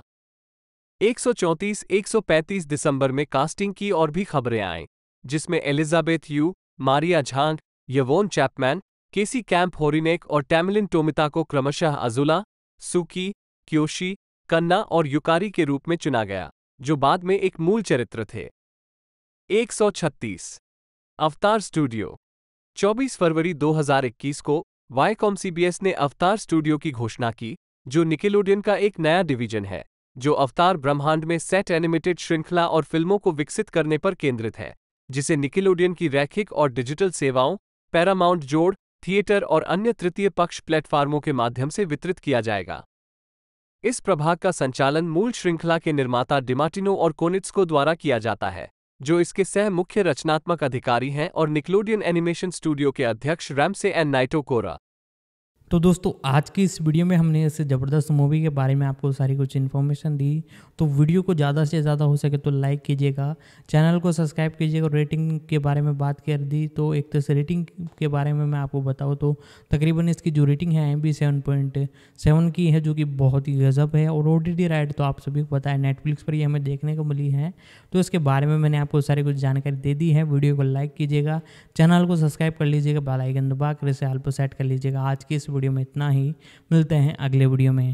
134-135 दिसंबर में कास्टिंग की और भी खबरें आईं जिसमें Elizabeth Yu Maria Zhang Yvonne Chapman Casey Camp Horinek और टैमलिन टोमिता को क्रमशः अजुला सुकी क्योशी कन्ना और युकारी के रूप में चुना गया जो बाद में एक मूल चरित्र थे 136 अवतार स्टूडियो 24 फरवरी 2021 को वाईकॉम सीबीएस ने अवतार स्टूडियो की घोषणा की जो निकेलोडियन का एक नया डिवीजन है जो अवतार ब्रह्मांड में सेट एनिमेटेड श्रृंखला और फिल्मों को विकसित करने पर केंद्रित है जिसे निकेलोडियन की रैखिक और डिजिटल सेवाओं पैरामाउंट जोड़ थिएटर और अन्य तृतीय पक्ष प्लेटफार्मों के माध्यम से वितरित किया जाएगा इस प्रभाग का संचालन मूल श्रृंखला के निर्माता डिमाटिनो और कोनिट्सको द्वारा किया जाता है जो इसके सह मुख्य रचनात्मक अधिकारी हैं और निकलोडियन एनिमेशन स्टूडियो के अध्यक्ष रैमसे एन नाइटोकोरा तो दोस्तों आज की इस वीडियो में हमने इस ज़बरदस्त मूवी के बारे में आपको सारी कुछ इन्फॉर्मेशन दी तो वीडियो को ज़्यादा से ज़्यादा हो सके तो लाइक कीजिएगा चैनल को सब्सक्राइब कीजिएगा रेटिंग के बारे में बात कर दी तो एक तरह से रेटिंग के बारे में मैं आपको बताऊँ तो तकरीबन इसकी जो रेटिंग है M B seven point seven की है जो कि बहुत ही गजब है और ओ राइड तो आप सभी को पता है नेटफ्लिक्स पर ही हमें देखने को मिली है तो इसके बारे में मैंने आपको सारी कुछ जानकारी दे दी है वीडियो को लाइक कीजिएगा चैनल को सब्सक्राइब कर लीजिएगा बेलाइकन दबा कर इसे हाल सेट कर लीजिएगा आज की इस वीडियो में इतना ही मिलते हैं अगले वीडियो में